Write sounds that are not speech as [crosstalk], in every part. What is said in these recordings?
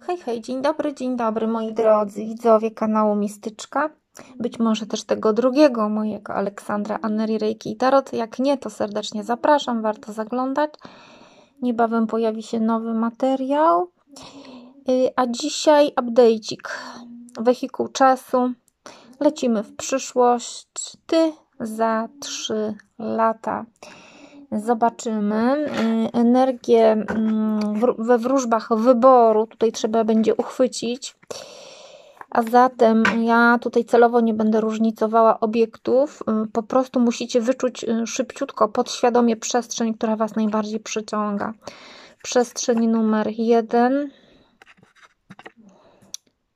Hej, hej, dzień dobry, dzień dobry moi drodzy widzowie kanału Mistyczka. Być może też tego drugiego mojego Aleksandra Anneri Rejki i Tarot. Jak nie, to serdecznie zapraszam, warto zaglądać. Niebawem pojawi się nowy materiał. Y, a dzisiaj update'ik, wehikuł czasu. Lecimy w przyszłość. Ty za 3 lata. Zobaczymy. Y, energię mm, we wróżbach wyboru tutaj trzeba będzie uchwycić. A zatem ja tutaj celowo nie będę różnicowała obiektów. Y, po prostu musicie wyczuć y, szybciutko, podświadomie przestrzeń, która Was najbardziej przyciąga. Przestrzeń numer jeden,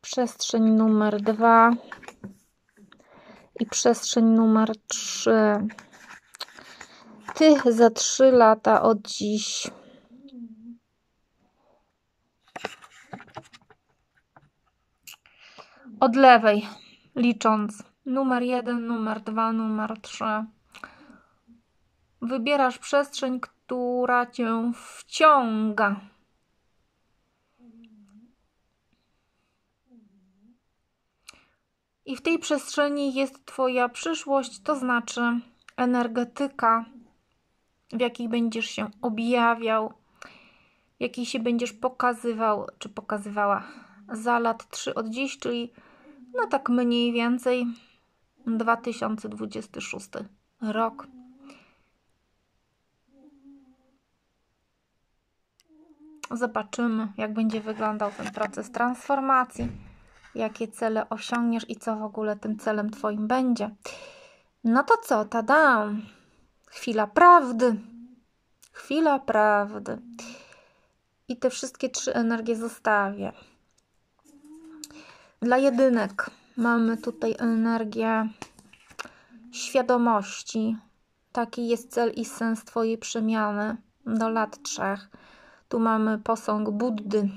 przestrzeń numer dwa i przestrzeń numer trzy. Ty za 3 lata od dziś. Od lewej licząc. Numer 1, numer 2, numer 3. Wybierasz przestrzeń, która cię wciąga. I w tej przestrzeni jest Twoja przyszłość, to znaczy energetyka w jakich będziesz się objawiał, w jakiej się będziesz pokazywał, czy pokazywała za lat 3 od dziś, czyli no tak mniej więcej 2026 rok. Zobaczymy, jak będzie wyglądał ten proces transformacji, jakie cele osiągniesz i co w ogóle tym celem Twoim będzie. No to co, tada! Chwila prawdy. Chwila prawdy. I te wszystkie trzy energie zostawię. Dla jedynek mamy tutaj energię świadomości. Taki jest cel i sens Twojej przemiany do lat trzech. Tu mamy posąg Buddy.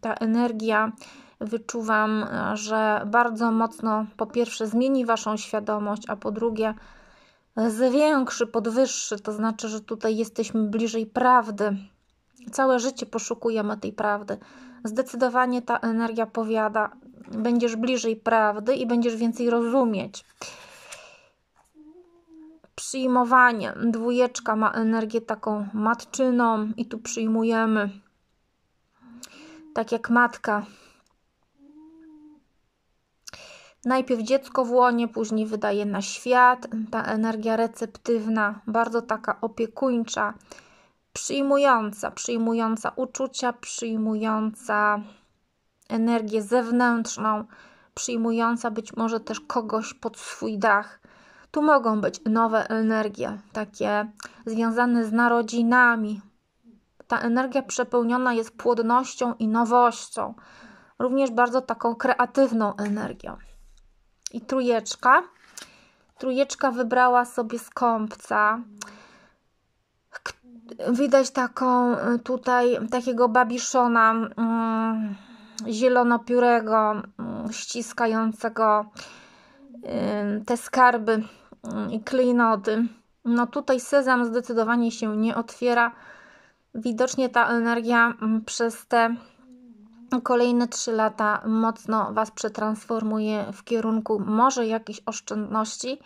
Ta energia wyczuwam, że bardzo mocno po pierwsze zmieni Waszą świadomość, a po drugie zwiększy, podwyższy, to znaczy, że tutaj jesteśmy bliżej prawdy. Całe życie poszukujemy tej prawdy. Zdecydowanie ta energia powiada, będziesz bliżej prawdy i będziesz więcej rozumieć. Przyjmowanie. Dwójeczka ma energię taką matczyną, i tu przyjmujemy tak jak matka Najpierw dziecko w łonie, później wydaje na świat, ta energia receptywna, bardzo taka opiekuńcza, przyjmująca, przyjmująca uczucia, przyjmująca energię zewnętrzną, przyjmująca być może też kogoś pod swój dach. Tu mogą być nowe energie, takie związane z narodzinami. Ta energia przepełniona jest płodnością i nowością, również bardzo taką kreatywną energią i trójeczka. Trójeczka wybrała sobie skąpca. Widać taką y, tutaj takiego babiszona mm, zielonopiórego, mm, ściskającego y, te skarby mm, i klejnoty. No tutaj sezam zdecydowanie się nie otwiera. Widocznie ta energia przez te no, kolejne 3 lata mocno Was przetransformuje w kierunku może jakichś oszczędności,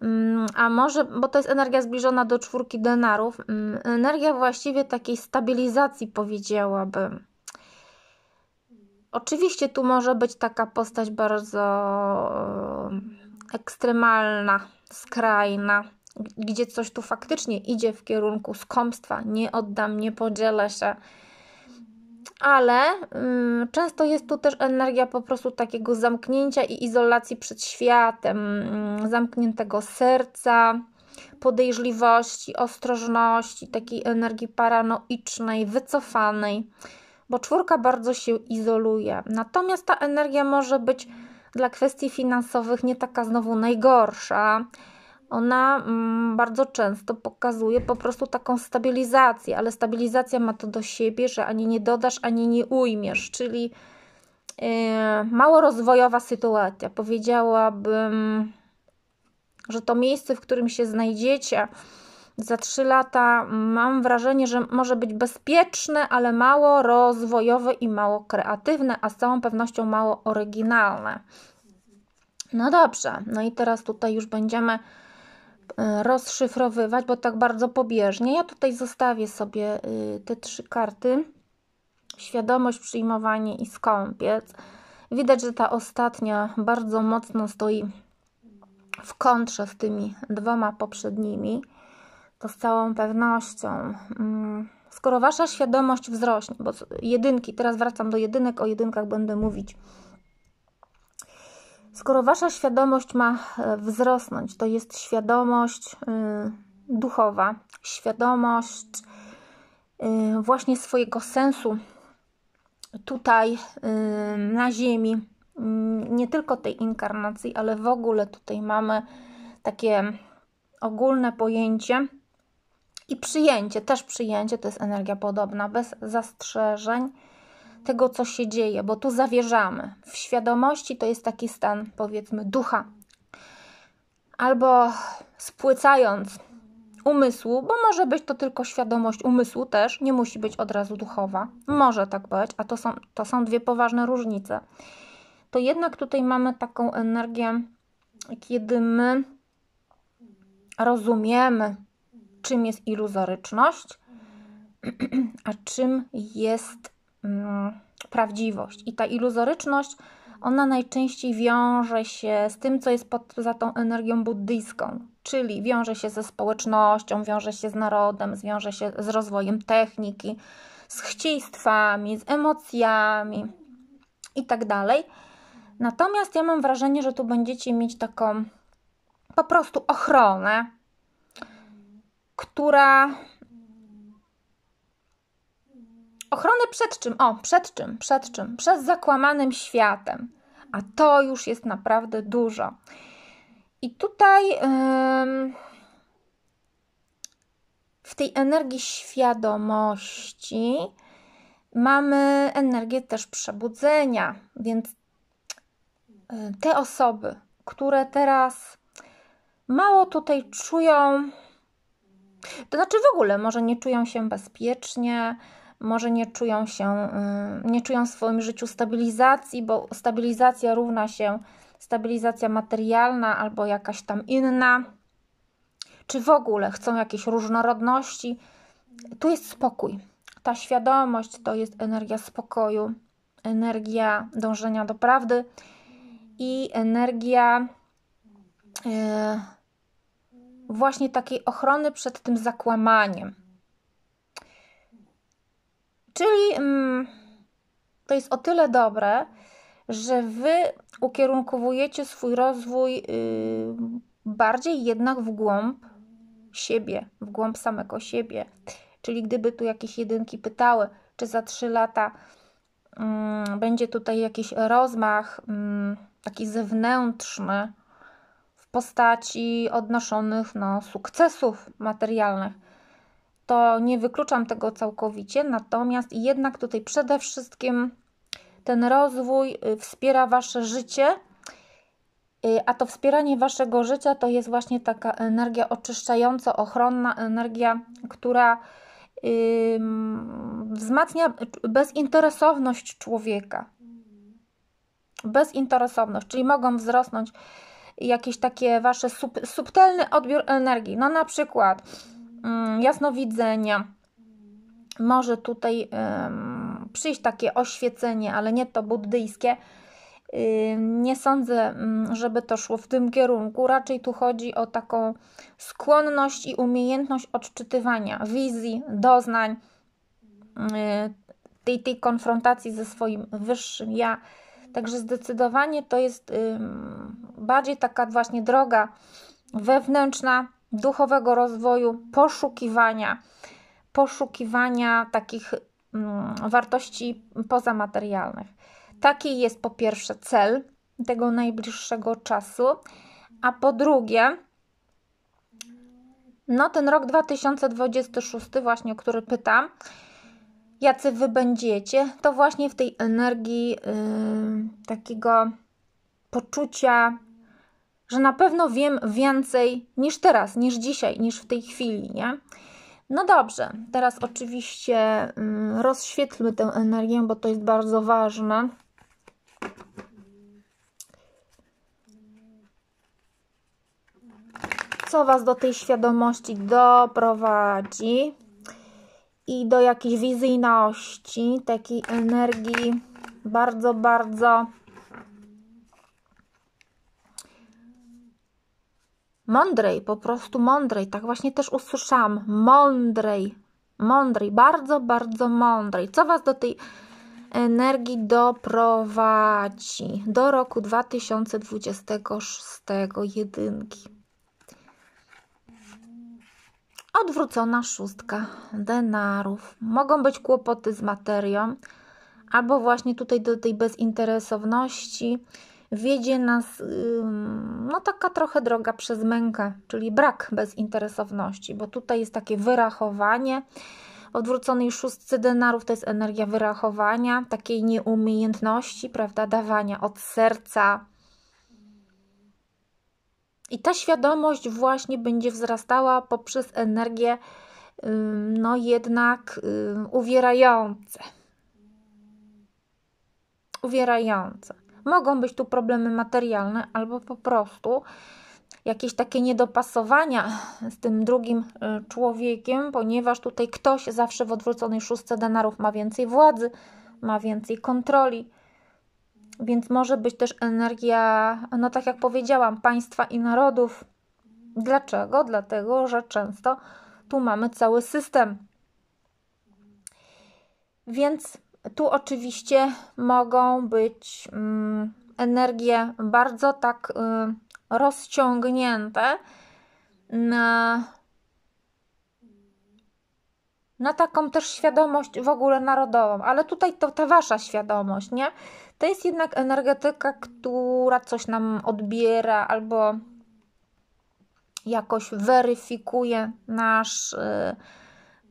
mm, a może, bo to jest energia zbliżona do czwórki denarów, mm, energia właściwie takiej stabilizacji powiedziałabym. Oczywiście tu może być taka postać bardzo ekstremalna, skrajna, gdzie coś tu faktycznie idzie w kierunku skąpstwa, nie oddam, nie podzielę się ale mm, często jest tu też energia po prostu takiego zamknięcia i izolacji przed światem, mm, zamkniętego serca, podejrzliwości, ostrożności, takiej energii paranoicznej, wycofanej, bo czwórka bardzo się izoluje. Natomiast ta energia może być dla kwestii finansowych nie taka znowu najgorsza ona mm, bardzo często pokazuje po prostu taką stabilizację, ale stabilizacja ma to do siebie, że ani nie dodasz, ani nie ujmiesz, czyli e, mało rozwojowa sytuacja. Powiedziałabym, że to miejsce, w którym się znajdziecie za trzy lata, mam wrażenie, że może być bezpieczne, ale mało rozwojowe i mało kreatywne, a z całą pewnością mało oryginalne. No dobrze, no i teraz tutaj już będziemy E, rozszyfrowywać, bo tak bardzo pobieżnie. Ja tutaj zostawię sobie y, te trzy karty. Świadomość, przyjmowanie i skąpiec. Widać, że ta ostatnia bardzo mocno stoi w kontrze z tymi dwoma poprzednimi. To z całą pewnością. Mm, skoro Wasza świadomość wzrośnie, bo jedynki, teraz wracam do jedynek, o jedynkach będę mówić Skoro wasza świadomość ma e, wzrosnąć, to jest świadomość y, duchowa, świadomość y, właśnie swojego sensu tutaj y, na Ziemi, mm, nie tylko tej inkarnacji, ale w ogóle tutaj mamy takie ogólne pojęcie i przyjęcie, też przyjęcie to jest energia podobna, bez zastrzeżeń tego, co się dzieje, bo tu zawierzamy. W świadomości to jest taki stan, powiedzmy, ducha. Albo spłycając umysłu, bo może być to tylko świadomość umysłu też, nie musi być od razu duchowa. Może tak być, a to są, to są dwie poważne różnice. To jednak tutaj mamy taką energię, kiedy my rozumiemy, czym jest iluzoryczność, [clears throat] a czym jest Mm, prawdziwość. I ta iluzoryczność, ona najczęściej wiąże się z tym, co jest pod, za tą energią buddyjską, czyli wiąże się ze społecznością, wiąże się z narodem, wiąże się z rozwojem techniki, z chcieństwami, z emocjami itd. Tak Natomiast ja mam wrażenie, że tu będziecie mieć taką po prostu ochronę, która Ochronę przed czym? O, przed czym? Przed czym? Przed zakłamanym światem. A to już jest naprawdę dużo. I tutaj w tej energii świadomości mamy energię też przebudzenia, więc y, te osoby, które teraz mało tutaj czują, to znaczy w ogóle może nie czują się bezpiecznie, może nie czują się, mm, nie czują w swoim życiu stabilizacji, bo stabilizacja równa się stabilizacja materialna albo jakaś tam inna, czy w ogóle chcą jakiejś różnorodności. Tu jest spokój. Ta świadomość to jest energia spokoju, energia dążenia do prawdy i energia e, właśnie takiej ochrony przed tym zakłamaniem Czyli mm, to jest o tyle dobre, że wy ukierunkowujecie swój rozwój yy, bardziej jednak w głąb siebie, w głąb samego siebie. Czyli gdyby tu jakieś jedynki pytały, czy za trzy lata yy, będzie tutaj jakiś rozmach yy, taki zewnętrzny w postaci odnoszonych no, sukcesów materialnych to nie wykluczam tego całkowicie, natomiast jednak tutaj przede wszystkim ten rozwój y, wspiera Wasze życie, y, a to wspieranie Waszego życia to jest właśnie taka energia oczyszczająca, ochronna, energia, która wzmacnia bezinteresowność człowieka. Bezinteresowność, czyli mogą wzrosnąć jakieś takie wasze sub, subtelny odbiór energii. No na przykład Mm, jasnowidzenia. Może tutaj przyjść takie oświecenie, ale nie to buddyjskie. Nie sądzę, mm, żeby to szło w tym kierunku. Raczej tu chodzi o taką skłonność i umiejętność odczytywania wizji, doznań, y, tej, tej konfrontacji ze swoim wyższym ja. Także zdecydowanie to jest bardziej taka właśnie droga wewnętrzna, duchowego rozwoju, poszukiwania, poszukiwania takich mm, wartości pozamaterialnych. Taki jest po pierwsze cel tego najbliższego czasu, a po drugie, no ten rok 2026, właśnie o który pytam, jacy wy będziecie, to właśnie w tej energii yy, takiego poczucia że na pewno wiem więcej niż teraz, niż dzisiaj, niż w tej chwili, nie? No dobrze, teraz oczywiście mm, rozświetlmy tę energię, bo to jest bardzo ważne. Co Was do tej świadomości doprowadzi i do jakiejś wizyjności, takiej energii bardzo, bardzo mądrej, po prostu mądrej, tak właśnie też usłyszałam, mądrej, mądrej, bardzo, bardzo mądrej. Co Was do tej energii doprowadzi do roku 2026 jedynki? Odwrócona szóstka denarów. Mogą być kłopoty z materią, albo właśnie tutaj do tej bezinteresowności, wiedzie nas no taka trochę droga przez mękę, czyli brak bezinteresowności, bo tutaj jest takie wyrachowanie. W odwróconej szóstce denarów to jest energia wyrachowania, takiej nieumiejętności, prawda, dawania od serca. I ta świadomość właśnie będzie wzrastała poprzez energię, no jednak uwierające. Uwierające. Mogą być tu problemy materialne albo po prostu jakieś takie niedopasowania z tym drugim y, człowiekiem, ponieważ tutaj ktoś zawsze w odwróconej szóstce denarów ma więcej władzy, ma więcej kontroli. Więc może być też energia, no tak jak powiedziałam, państwa i narodów. Dlaczego? Dlatego, że często tu mamy cały system. Więc tu oczywiście mogą być mm, energie bardzo tak y, rozciągnięte na, na taką też świadomość w ogóle narodową, ale tutaj to ta wasza świadomość, nie? To jest jednak energetyka, która coś nam odbiera albo jakoś weryfikuje nasz. Yy,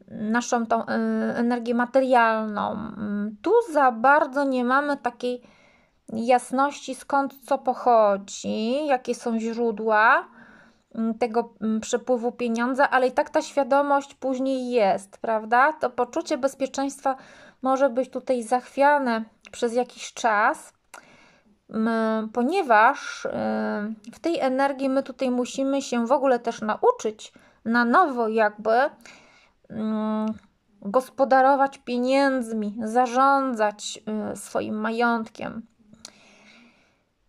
naszą tą y, energię materialną. Tu za bardzo nie mamy takiej jasności, skąd co pochodzi, jakie są źródła mm, tego mm, przepływu pieniądza, ale i tak ta świadomość później jest, prawda? To poczucie bezpieczeństwa może być tutaj zachwiane przez jakiś czas, mm, ponieważ y, w tej energii my tutaj musimy się w ogóle też nauczyć na nowo, jakby Mm, gospodarować pieniędzmi, zarządzać y, swoim majątkiem.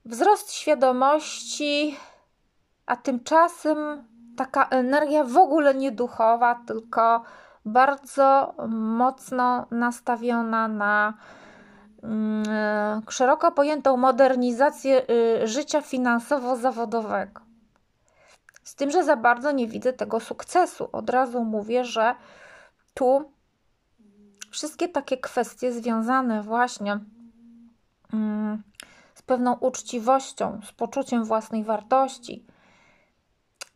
Wzrost świadomości, a tymczasem taka energia w ogóle nieduchowa, tylko bardzo mocno nastawiona na mm, szeroko pojętą modernizację y, życia finansowo-zawodowego. Z tym, że za bardzo nie widzę tego sukcesu. Od razu mówię, że tu wszystkie takie kwestie związane właśnie mm, z pewną uczciwością, z poczuciem własnej wartości,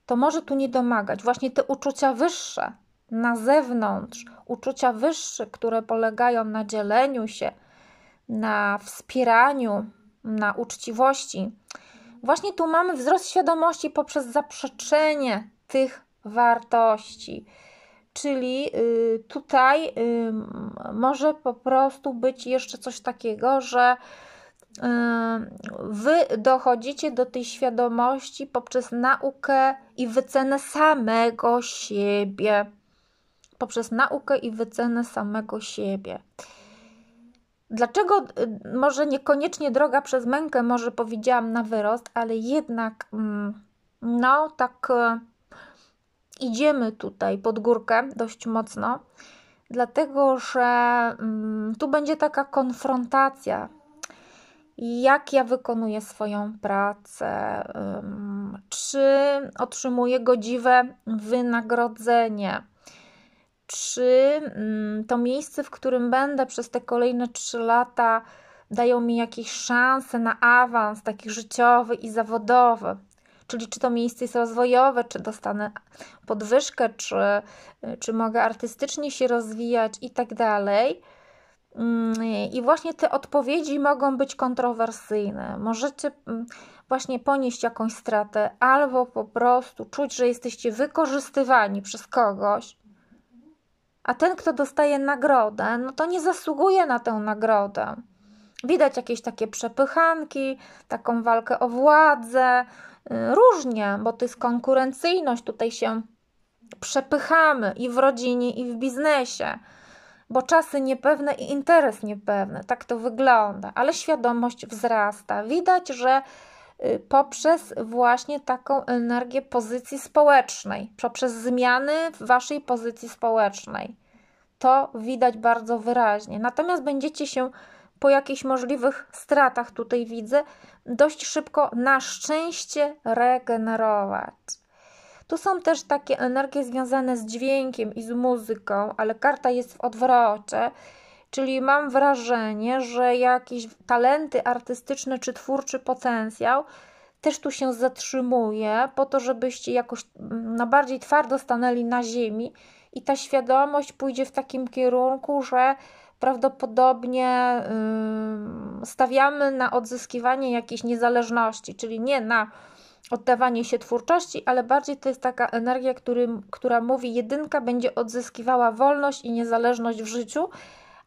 to może tu nie domagać. Właśnie te uczucia wyższe na zewnątrz, uczucia wyższe, które polegają na dzieleniu się, na wspieraniu, na uczciwości, Właśnie tu mamy wzrost świadomości poprzez zaprzeczenie tych wartości. Czyli y, tutaj y, może po prostu być jeszcze coś takiego, że y, wy dochodzicie do tej świadomości poprzez naukę i wycenę samego siebie. Poprzez naukę i wycenę samego siebie. Dlaczego y, może niekoniecznie droga przez mękę, może powiedziałam na wyrost, ale jednak mm, no tak y, idziemy tutaj pod górkę dość mocno, dlatego że mm, tu będzie taka konfrontacja, jak ja wykonuję swoją pracę, czy otrzymuję godziwe wynagrodzenie czy mm, to miejsce, w którym będę przez te kolejne 3 lata, dają mi jakieś szanse na awans, taki życiowy i zawodowy. Czyli czy to miejsce jest rozwojowe, czy dostanę podwyżkę, czy, czy mogę artystycznie się rozwijać i tak dalej. Mm, I właśnie te odpowiedzi mogą być kontrowersyjne. Możecie mm, właśnie ponieść jakąś stratę, albo po prostu czuć, że jesteście wykorzystywani przez kogoś, a ten, kto dostaje nagrodę, no to nie zasługuje na tę nagrodę. Widać jakieś takie przepychanki, taką walkę o władzę, y, różnie, bo to jest konkurencyjność, tutaj się przepychamy i w rodzinie, i w biznesie, bo czasy niepewne i interes niepewny, tak to wygląda, ale świadomość wzrasta. Widać, że Y, poprzez właśnie taką energię pozycji społecznej, poprzez zmiany w waszej pozycji społecznej. To widać bardzo wyraźnie. Natomiast będziecie się po jakichś możliwych stratach, tutaj widzę, dość szybko na szczęście regenerować. Tu są też takie energie związane z dźwiękiem i z muzyką, ale karta jest w odwrocie Czyli mam wrażenie, że jakieś talenty artystyczne czy twórczy potencjał też tu się zatrzymuje, po to, żebyście jakoś mm, na bardziej twardo stanęli na ziemi i ta świadomość pójdzie w takim kierunku, że prawdopodobnie stawiamy na odzyskiwanie jakiejś niezależności, czyli nie na oddawanie się twórczości, ale bardziej to jest taka energia, który, która mówi: jedynka będzie odzyskiwała wolność i niezależność w życiu,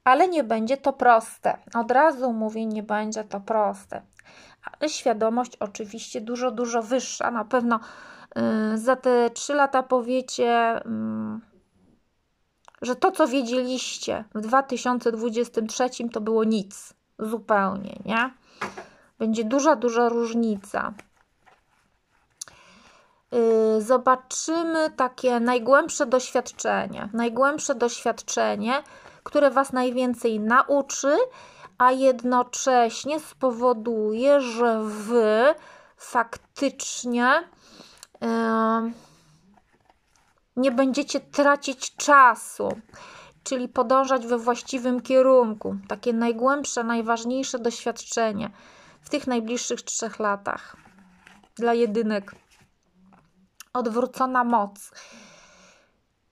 ale nie będzie to proste. Od razu mówię, nie będzie to proste. Ale świadomość oczywiście dużo, dużo wyższa. Na pewno yy, za te trzy lata powiecie, yy, że to, co wiedzieliście w 2023, to było nic. Zupełnie, nie? Będzie duża, duża różnica. Y, zobaczymy takie najgłębsze doświadczenie. Najgłębsze doświadczenie które Was najwięcej nauczy, a jednocześnie spowoduje, że Wy faktycznie nie będziecie tracić czasu czyli podążać we właściwym kierunku, takie najgłębsze, najważniejsze doświadczenie w tych najbliższych trzech latach. Dla jedynek odwrócona moc.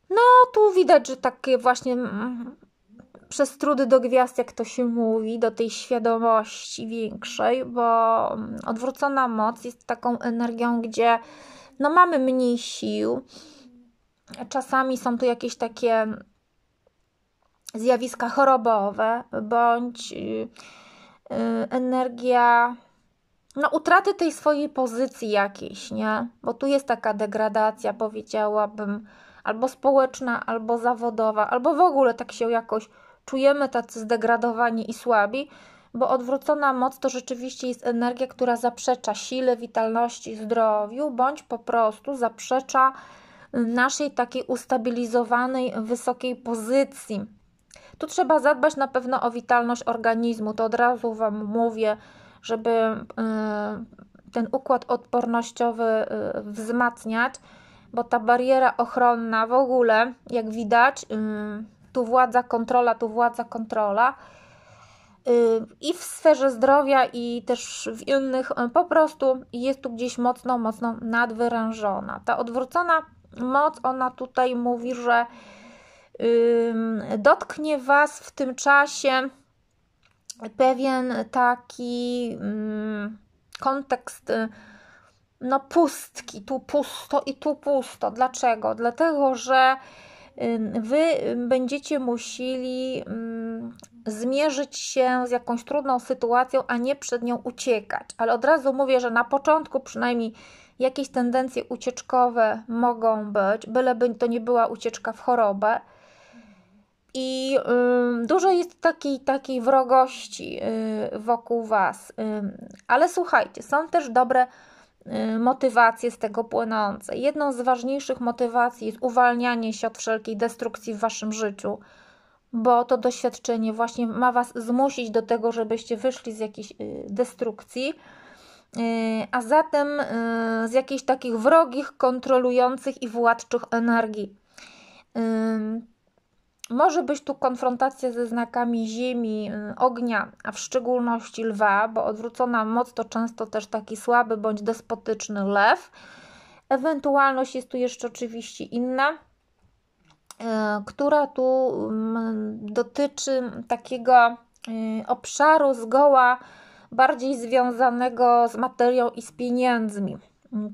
No, tu widać, że takie właśnie mm, przez trudy do gwiazd, jak to się mówi, do tej świadomości większej, bo mm, odwrócona moc jest taką energią, gdzie no, mamy mniej sił. Czasami są tu jakieś takie zjawiska chorobowe, bądź yy, energia no, utraty tej swojej pozycji jakiejś, nie? Bo tu jest taka degradacja, powiedziałabym, albo społeczna, albo zawodowa, albo w ogóle tak się jakoś czujemy tacy zdegradowani i słabi, bo odwrócona moc to rzeczywiście jest energia, która zaprzecza sile, witalności, zdrowiu, bądź po prostu zaprzecza naszej takiej ustabilizowanej, wysokiej pozycji. Tu trzeba zadbać na pewno o witalność organizmu. To od razu Wam mówię, żeby y, ten układ odpornościowy y, wzmacniać, bo ta bariera ochronna w ogóle, jak widać, y, tu władza, kontrola, tu władza, kontrola. Y, I w sferze zdrowia, i też w innych, y, po prostu jest tu gdzieś mocno, mocno nadwyrężona. Ta odwrócona moc, ona tutaj mówi, że dotknie Was w tym czasie pewien taki kontekst y, no pustki, tu pusto i tu pusto. Dlaczego? Dlatego, że Wy będziecie musieli zmierzyć się z jakąś trudną sytuacją, a nie przed nią uciekać. Ale od razu mówię, że na początku przynajmniej jakieś tendencje ucieczkowe mogą być, byleby to nie była ucieczka w chorobę. I dużo jest takiej, takiej wrogości y, wokół Was. ale słuchajcie, są też dobre Y, motywacje z tego płynące. Jedną z ważniejszych motywacji jest uwalnianie się od wszelkiej destrukcji w waszym życiu, bo to doświadczenie właśnie ma was zmusić do tego, żebyście wyszli z jakiejś y, destrukcji. Y, a zatem z jakichś takich wrogich, kontrolujących i władczych energii może być tu konfrontacja ze znakami ziemi, y, ognia, a w szczególności lwa, bo odwrócona moc to często też taki słaby bądź despotyczny lew. Ewentualność jest tu jeszcze oczywiście inna, y, która tu mm, dotyczy takiego y, obszaru zgoła bardziej związanego z materią i z pieniędzmi.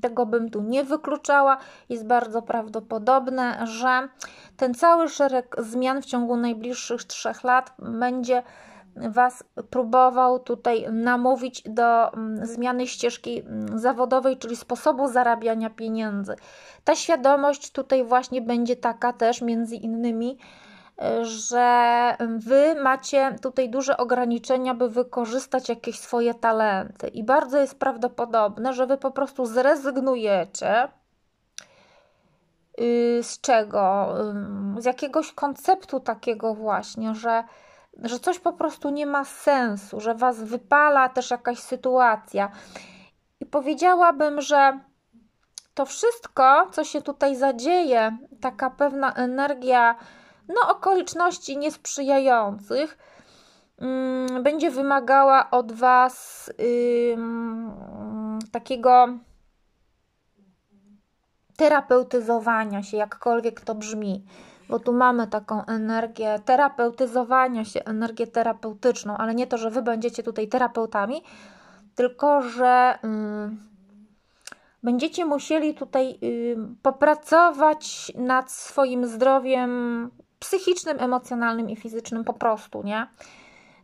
Tego bym tu nie wykluczała. Jest bardzo prawdopodobne, że ten cały szereg zmian w ciągu najbliższych trzech lat będzie Was próbował tutaj namówić do mm, zmiany ścieżki mm, zawodowej, czyli sposobu zarabiania pieniędzy. Ta świadomość tutaj właśnie będzie taka też, między innymi, że wy macie tutaj duże ograniczenia, by wykorzystać jakieś swoje talenty, i bardzo jest prawdopodobne, że wy po prostu zrezygnujecie y, z czego? Z jakiegoś konceptu takiego właśnie, że, że coś po prostu nie ma sensu, że was wypala też jakaś sytuacja. I powiedziałabym, że to wszystko, co się tutaj zadzieje, taka pewna energia no, okoliczności niesprzyjających, mm, będzie wymagała od Was yy, takiego terapeutyzowania się, jakkolwiek to brzmi, bo tu mamy taką energię terapeutyzowania się, energię terapeutyczną, ale nie to, że Wy będziecie tutaj terapeutami, tylko że będziecie musieli tutaj y, popracować nad swoim zdrowiem psychicznym, emocjonalnym i fizycznym po prostu, nie?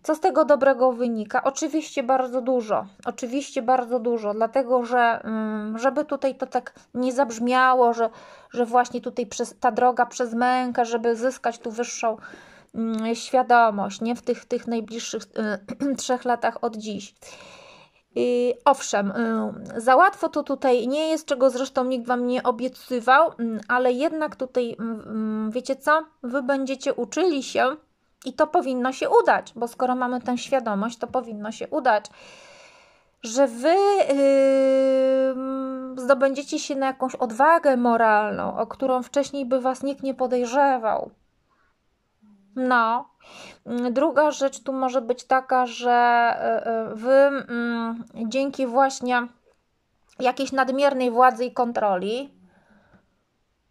Co z tego dobrego wynika? Oczywiście bardzo dużo, oczywiście bardzo dużo, dlatego że, mm, żeby tutaj to tak nie zabrzmiało, że, że właśnie tutaj przez, ta droga przez mękę, żeby zyskać tu wyższą mm, świadomość, nie w tych, tych najbliższych e, [clears throat] trzech latach od dziś. I owszem, y, za łatwo to tutaj nie jest, czego zresztą nikt Wam nie obiecywał, mm, ale jednak tutaj, mm, mm, wiecie co, Wy będziecie uczyli się i to powinno się udać, bo skoro mamy tę świadomość, to powinno się udać, że Wy yy, zdobędziecie się na jakąś odwagę moralną, o którą wcześniej by Was nikt nie podejrzewał no. Mm, druga rzecz tu może być taka, że e, e, wy mm, dzięki właśnie jakiejś nadmiernej władzy i kontroli,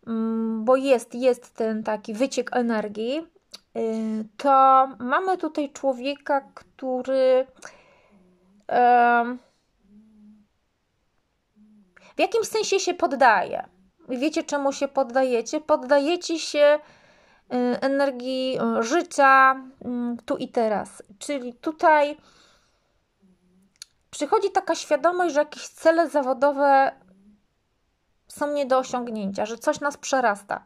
mm, bo jest, jest ten taki wyciek energii, y, to mamy tutaj człowieka, który w jakimś sensie się poddaje. Wiecie, czemu się poddajecie? Poddajecie się Y, energii y, życia y, tu i teraz. Czyli tutaj przychodzi taka świadomość, że jakieś cele zawodowe są nie do osiągnięcia, że coś nas przerasta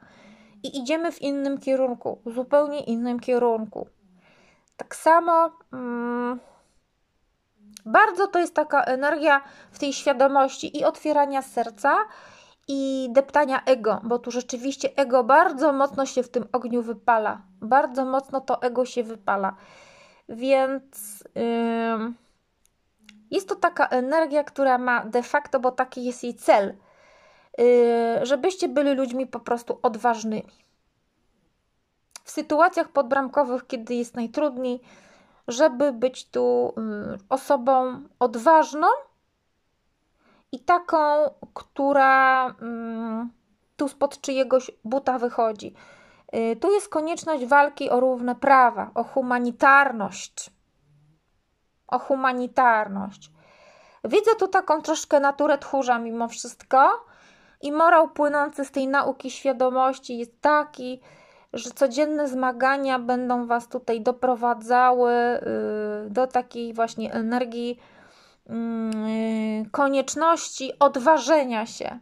i idziemy w innym kierunku, zupełnie innym kierunku. Tak samo mm, bardzo to jest taka energia w tej świadomości i otwierania serca, i deptania ego, bo tu rzeczywiście ego bardzo mocno się w tym ogniu wypala. Bardzo mocno to ego się wypala. Więc jest to taka energia, która ma de facto, bo taki jest jej cel, yy, żebyście byli ludźmi po prostu odważnymi. W sytuacjach podbramkowych, kiedy jest najtrudniej, żeby być tu yy, osobą odważną, i taką, która mm, tu spod czyjegoś buta wychodzi. Y, tu jest konieczność walki o równe prawa, o humanitarność. O humanitarność. Widzę tu taką troszkę naturę tchórza mimo wszystko i morał płynący z tej nauki świadomości jest taki, że codzienne zmagania będą Was tutaj doprowadzały y, do takiej właśnie energii Mm, y, konieczności odważenia się,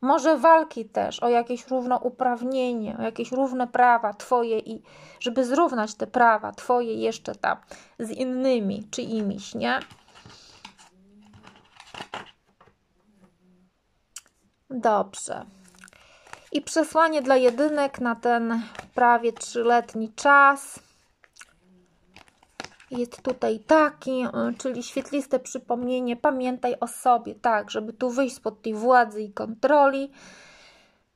może walki też o jakieś równouprawnienie, o jakieś równe prawa Twoje i żeby zrównać te prawa Twoje jeszcze tam z innymi czy imiś, nie? Dobrze. I przesłanie dla jedynek na ten prawie trzyletni czas jest tutaj taki, e, czyli świetliste przypomnienie, pamiętaj o sobie, tak, żeby tu wyjść spod tej władzy i kontroli,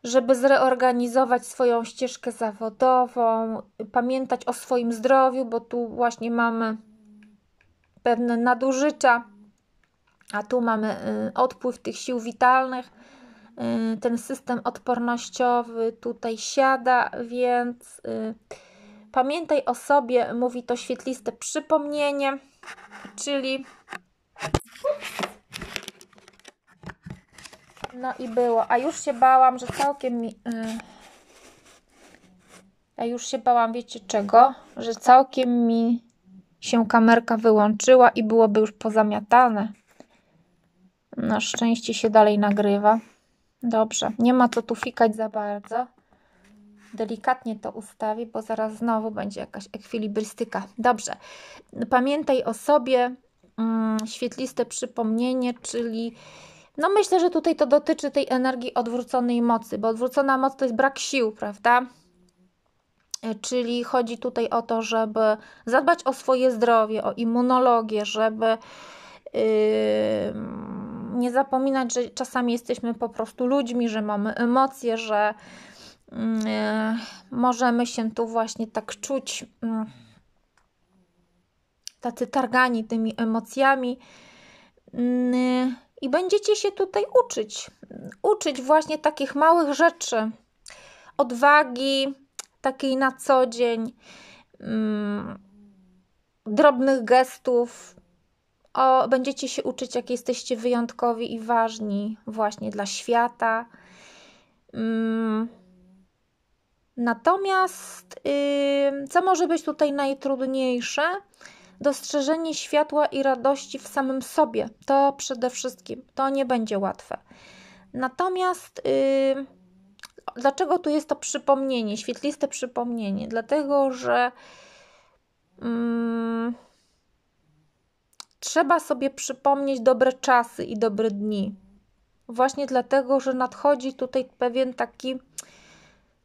żeby zreorganizować swoją ścieżkę zawodową, pamiętać o swoim zdrowiu, bo tu właśnie mamy pewne nadużycia, a tu mamy e, odpływ tych sił witalnych. E, ten system odpornościowy tutaj siada, więc Pamiętaj o sobie, mówi to świetliste przypomnienie, czyli. No i było. A już się bałam, że całkiem mi. Y, a już się bałam, wiecie czego? Że całkiem mi się kamerka wyłączyła i byłoby już pozamiatane. Na szczęście się dalej nagrywa. Dobrze, nie ma co tu fikać za bardzo delikatnie to ustawię, bo zaraz znowu będzie jakaś ekwilibrystyka. Dobrze, pamiętaj o sobie, mm, świetliste przypomnienie, czyli no myślę, że tutaj to dotyczy tej energii odwróconej mocy, bo odwrócona moc to jest brak sił, prawda? E, czyli chodzi tutaj o to, żeby zadbać o swoje zdrowie, o immunologię, żeby yy, nie zapominać, że czasami jesteśmy po prostu ludźmi, że mamy emocje, że Mm, e, możemy się tu właśnie tak czuć mm, tacy targani tymi emocjami mm, i będziecie się tutaj uczyć. Uczyć właśnie takich małych rzeczy, odwagi, takiej na co dzień, drobnych gestów. O, będziecie się uczyć, jak jesteście wyjątkowi i ważni właśnie dla świata. Natomiast yy, co może być tutaj najtrudniejsze? Dostrzeżenie światła i radości w samym sobie. To przede wszystkim. To nie będzie łatwe. Natomiast yy, dlaczego tu jest to przypomnienie, świetliste przypomnienie? Dlatego, że yy, trzeba sobie przypomnieć dobre czasy i dobre dni. Właśnie dlatego, że nadchodzi tutaj pewien taki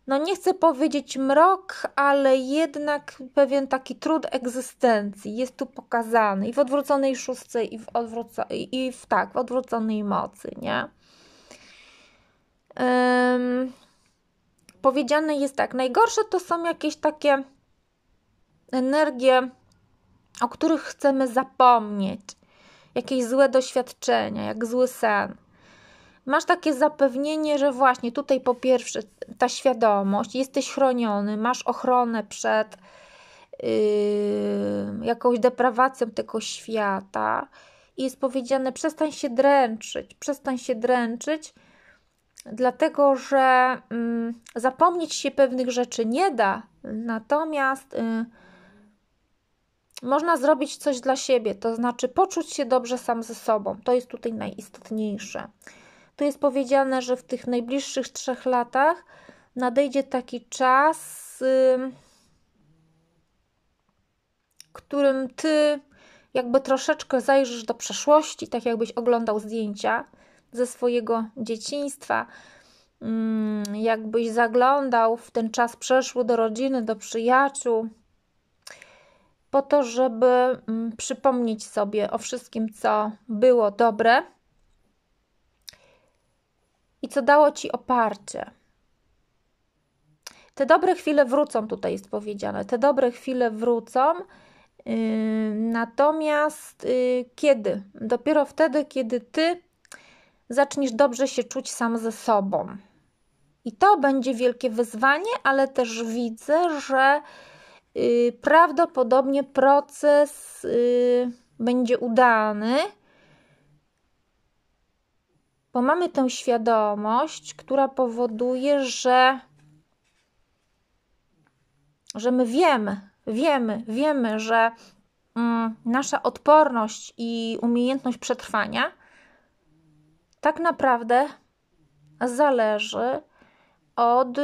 no nie chcę powiedzieć mrok, ale jednak pewien taki trud egzystencji jest tu pokazany i w odwróconej szóstce i w, odwróco i w tak, w odwróconej mocy, nie? Um, powiedziane jest tak, najgorsze to są jakieś takie energie, o których chcemy zapomnieć, jakieś złe doświadczenia, jak zły sen masz takie zapewnienie, że właśnie tutaj po pierwsze ta świadomość, jesteś chroniony, masz ochronę przed yy, jakąś deprawacją tego świata. I jest powiedziane: przestań się dręczyć, przestań się dręczyć, dlatego że yy, zapomnieć się pewnych rzeczy nie da, natomiast. Yy, można zrobić coś dla siebie, to znaczy poczuć się dobrze sam ze sobą. To jest tutaj najistotniejsze to jest powiedziane, że w tych najbliższych trzech latach nadejdzie taki czas, yy, którym ty jakby troszeczkę zajrzysz do przeszłości, tak jakbyś oglądał zdjęcia ze swojego dzieciństwa, yy, jakbyś zaglądał w ten czas przeszły do rodziny, do przyjaciół, po to, żeby mm, przypomnieć sobie o wszystkim, co było dobre i co dało ci oparcie. Te dobre chwile wrócą, tutaj jest powiedziane. Te dobre chwile wrócą. Yy, natomiast yy, kiedy? Dopiero wtedy, kiedy ty zaczniesz dobrze się czuć sam ze sobą. I to będzie wielkie wyzwanie, ale też widzę, że yy, prawdopodobnie proces będzie udany bo mamy tę świadomość, która powoduje, że, że my wiemy, wiemy, wiemy, że mm, nasza odporność i umiejętność przetrwania tak naprawdę zależy od y,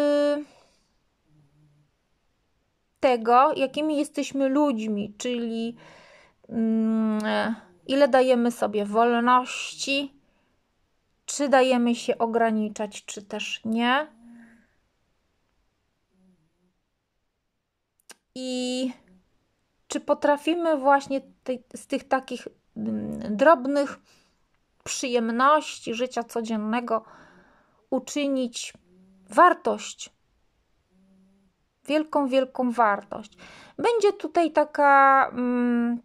tego, jakimi jesteśmy ludźmi, czyli mm, ile dajemy sobie wolności, czy dajemy się ograniczać, czy też nie. I czy potrafimy właśnie z tych takich mm, drobnych przyjemności życia codziennego uczynić wartość, wielką, wielką wartość. Będzie tutaj taka mm,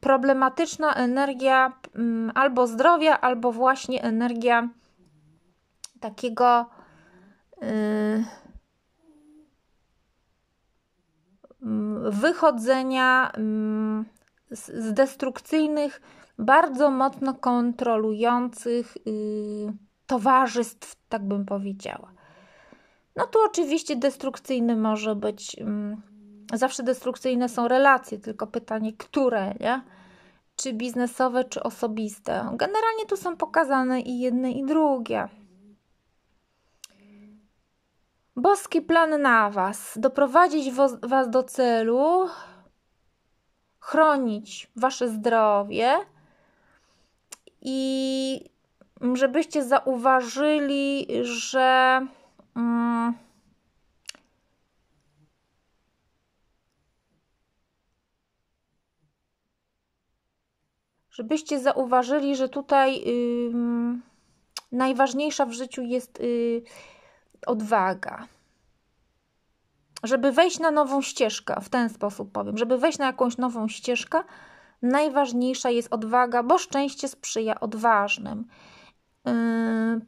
problematyczna energia mm, albo zdrowia, albo właśnie energia takiego y, mm, wychodzenia mm, z destrukcyjnych, bardzo mocno kontrolujących y, towarzystw, tak bym powiedziała. No tu oczywiście destrukcyjny może być zawsze destrukcyjne są relacje, tylko pytanie, które, nie? Czy biznesowe, czy osobiste. Generalnie tu są pokazane i jedne, i drugie. Boski plan na Was doprowadzić Was do celu, chronić Wasze zdrowie i żebyście zauważyli, że. Mm, żebyście zauważyli, że tutaj yy, najważniejsza w życiu jest yy, odwaga. Żeby wejść na nową ścieżkę, w ten sposób powiem, żeby wejść na jakąś nową ścieżkę, najważniejsza jest odwaga, bo szczęście sprzyja odważnym.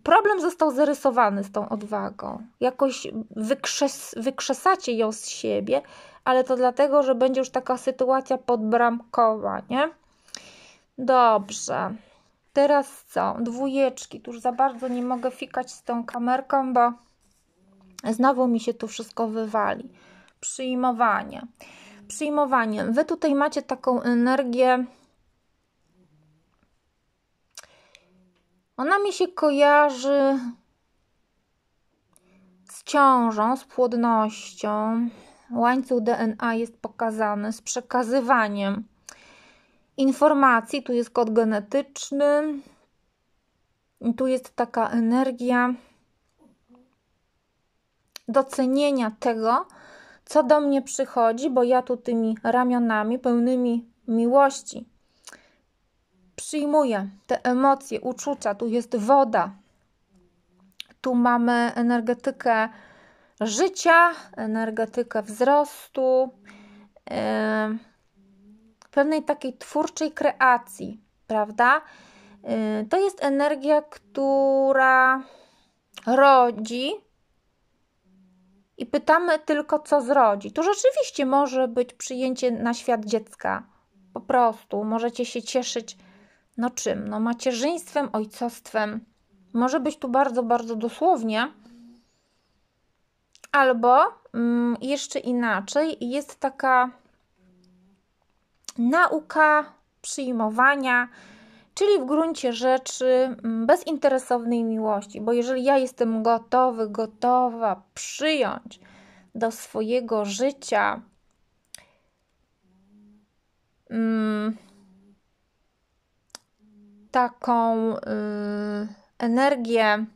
problem został zarysowany z tą odwagą. Jakoś wykrzes, wykrzesacie ją z siebie, ale to dlatego, że będzie już taka sytuacja podbramkowa, nie? Dobrze. Teraz co? Dwójeczki. Tuż za bardzo nie mogę fikać z tą kamerką, bo znowu mi się tu wszystko wywali. Przyjmowanie. Przyjmowanie. Wy tutaj macie taką energię. Ona mi się kojarzy z ciążą, z płodnością. Łańcuch DNA jest pokazany, z przekazywaniem informacji, tu jest kod genetyczny, tu jest taka energia docenienia tego, co do mnie przychodzi, bo ja tu tymi ramionami pełnymi miłości przyjmuję te emocje, uczucia. Tu jest woda, tu mamy energetykę życia, energetykę wzrostu. Yy pewnej takiej twórczej kreacji, prawda? Y, to jest energia, która rodzi i pytamy tylko, co zrodzi. Tu rzeczywiście może być przyjęcie na świat dziecka. Po prostu możecie się cieszyć, no czym? No macierzyństwem, ojcostwem. Może być tu bardzo, bardzo dosłownie. Albo mm, jeszcze inaczej, jest taka nauka przyjmowania, czyli w gruncie rzeczy mm, bezinteresownej miłości, bo jeżeli ja jestem gotowy, gotowa przyjąć do swojego życia mm, taką y, energię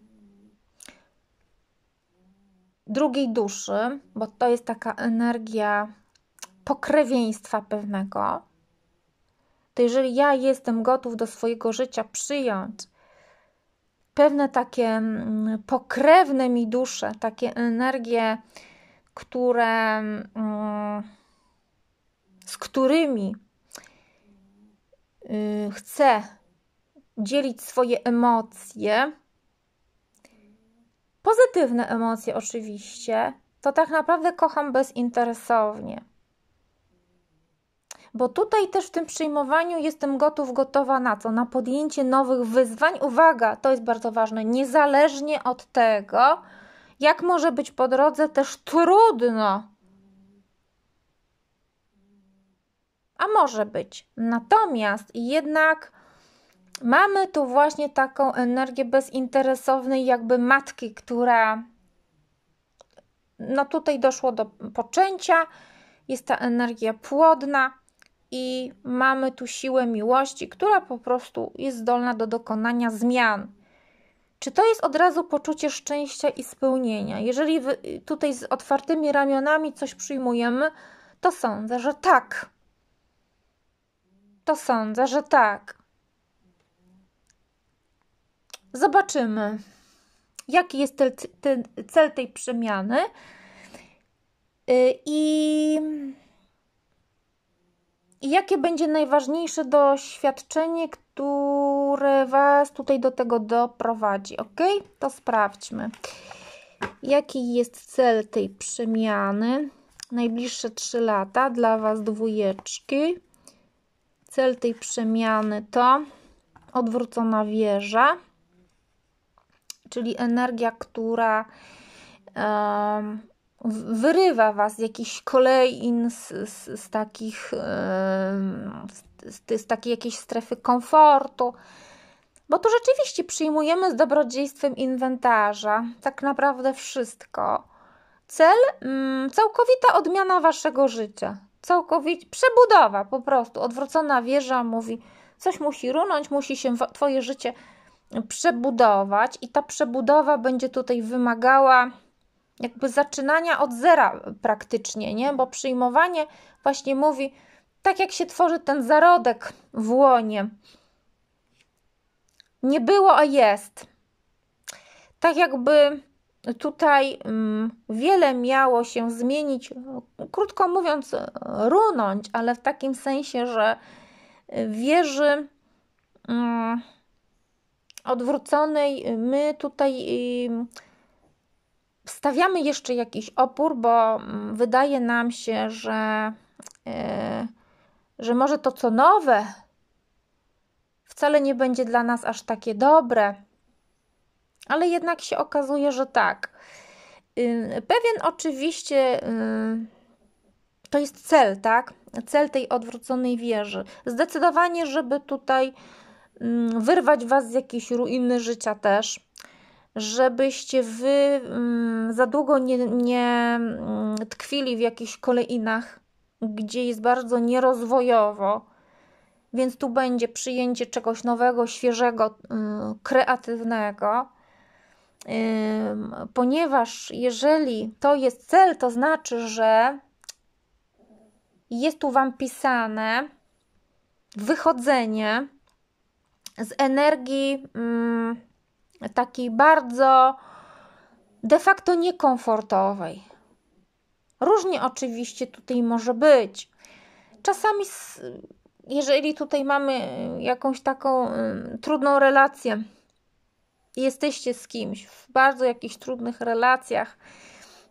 drugiej duszy, bo to jest taka energia pokrewieństwa pewnego, to jeżeli ja jestem gotów do swojego życia przyjąć pewne takie mm, pokrewne mi dusze, takie energie, które, mm, z którymi y, chcę dzielić swoje emocje, pozytywne emocje oczywiście, to tak naprawdę kocham bezinteresownie bo tutaj też w tym przyjmowaniu jestem gotów, gotowa na co? Na podjęcie nowych wyzwań. Uwaga, to jest bardzo ważne, niezależnie od tego, jak może być po drodze też trudno. A może być. Natomiast jednak mamy tu właśnie taką energię bezinteresownej, jakby matki, która no tutaj doszło do poczęcia, jest ta energia płodna, i mamy tu siłę miłości, która po prostu jest zdolna do dokonania zmian. Czy to jest od razu poczucie szczęścia i spełnienia? Jeżeli tutaj z otwartymi ramionami coś przyjmujemy, to sądzę, że tak. To sądzę, że tak. Zobaczymy, jaki jest ten, ten cel tej przemiany. Y, I i jakie będzie najważniejsze doświadczenie, które Was tutaj do tego doprowadzi? Ok, to sprawdźmy. Jaki jest cel tej przemiany? Najbliższe 3 lata dla Was dwójeczki. Cel tej przemiany to odwrócona wieża, czyli energia, która. Um, wyrywa was z jakichś kolein, z, z, z takich, z, z takiej jakiejś strefy komfortu. Bo tu rzeczywiście przyjmujemy z dobrodziejstwem inwentarza tak naprawdę wszystko. Cel mm, całkowita odmiana waszego życia, całkowicie przebudowa po prostu. Odwrócona wieża mówi, coś musi runąć, musi się twoje życie przebudować i ta przebudowa będzie tutaj wymagała jakby zaczynania od zera praktycznie, nie? Bo przyjmowanie właśnie mówi, tak jak się tworzy ten zarodek w łonie. Nie było, a jest. Tak jakby tutaj mm, wiele miało się zmienić, krótko mówiąc, runąć, ale w takim sensie, że wierzy mm, odwróconej my tutaj stawiamy jeszcze jakiś opór, bo mm, wydaje nam się, że, yy, że może to, co nowe, wcale nie będzie dla nas aż takie dobre. Ale jednak się okazuje, że tak. Yy, pewien oczywiście yy, to jest cel, tak? Cel tej odwróconej wieży. Zdecydowanie, żeby tutaj wyrwać was z jakiejś ruiny życia też żebyście wy mm, za długo nie, nie mm, tkwili w jakichś koleinach, gdzie jest bardzo nierozwojowo, więc tu będzie przyjęcie czegoś nowego, świeżego, mm, kreatywnego. Ponieważ jeżeli to jest cel, to znaczy, że jest tu Wam pisane wychodzenie z energii takiej bardzo de facto niekomfortowej. Różnie oczywiście tutaj może być. Czasami, jeżeli tutaj mamy y, jakąś taką y, trudną relację, jesteście z kimś w bardzo jakichś trudnych relacjach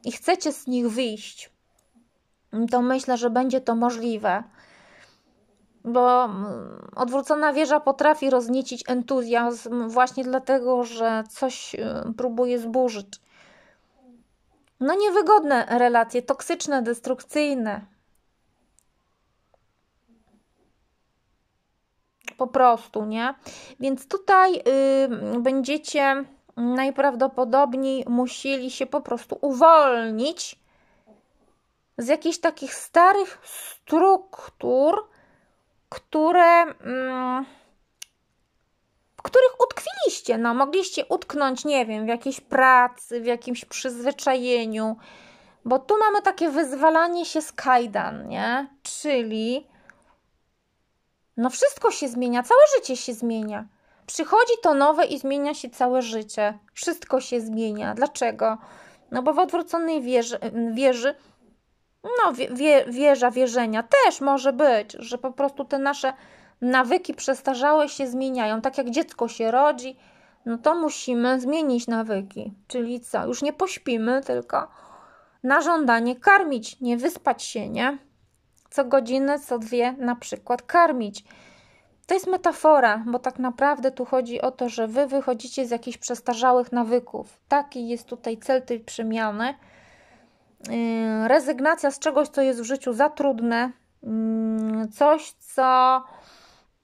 i chcecie z nich wyjść, to myślę, że będzie to możliwe bo mm, odwrócona wieża potrafi rozniecić entuzjazm właśnie dlatego, że coś y, próbuje zburzyć. No niewygodne relacje, toksyczne, destrukcyjne. Po prostu, nie? Więc tutaj y, będziecie najprawdopodobniej musieli się po prostu uwolnić z jakichś takich starych struktur, które. Mm, których utkwiliście, no, mogliście utknąć, nie wiem, w jakiejś pracy, w jakimś przyzwyczajeniu, bo tu mamy takie wyzwalanie się z kajdan, nie? Czyli no wszystko się zmienia, całe życie się zmienia. Przychodzi to nowe i zmienia się całe życie. Wszystko się zmienia. Dlaczego? No bo w odwróconej wieży, wieży no, wie, wieża wierzenia też może być, że po prostu te nasze nawyki przestarzałe się zmieniają. Tak jak dziecko się rodzi, no to musimy zmienić nawyki. Czyli co? Już nie pośpimy, tylko na żądanie karmić, nie wyspać się, nie? Co godzinę, co dwie na przykład karmić. To jest metafora, bo tak naprawdę tu chodzi o to, że wy wychodzicie z jakichś przestarzałych nawyków. Taki jest tutaj cel tej przemiany Yy, rezygnacja z czegoś, co jest w życiu za trudne, mm, coś, co,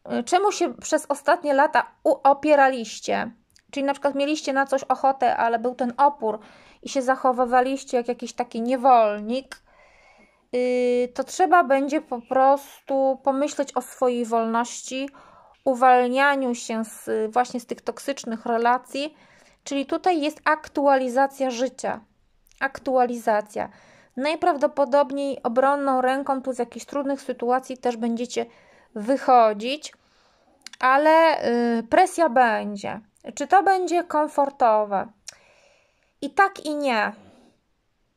yy, czemu się przez ostatnie lata opieraliście. Czyli na przykład mieliście na coś ochotę, ale był ten opór i się zachowywaliście jak jakiś taki niewolnik, yy, to trzeba będzie po prostu pomyśleć o swojej wolności, uwalnianiu się z, właśnie z tych toksycznych relacji. Czyli tutaj jest aktualizacja życia, aktualizacja. Najprawdopodobniej obronną ręką tu z jakichś trudnych sytuacji też będziecie wychodzić, ale yy, presja będzie. Czy to będzie komfortowe? I tak i nie.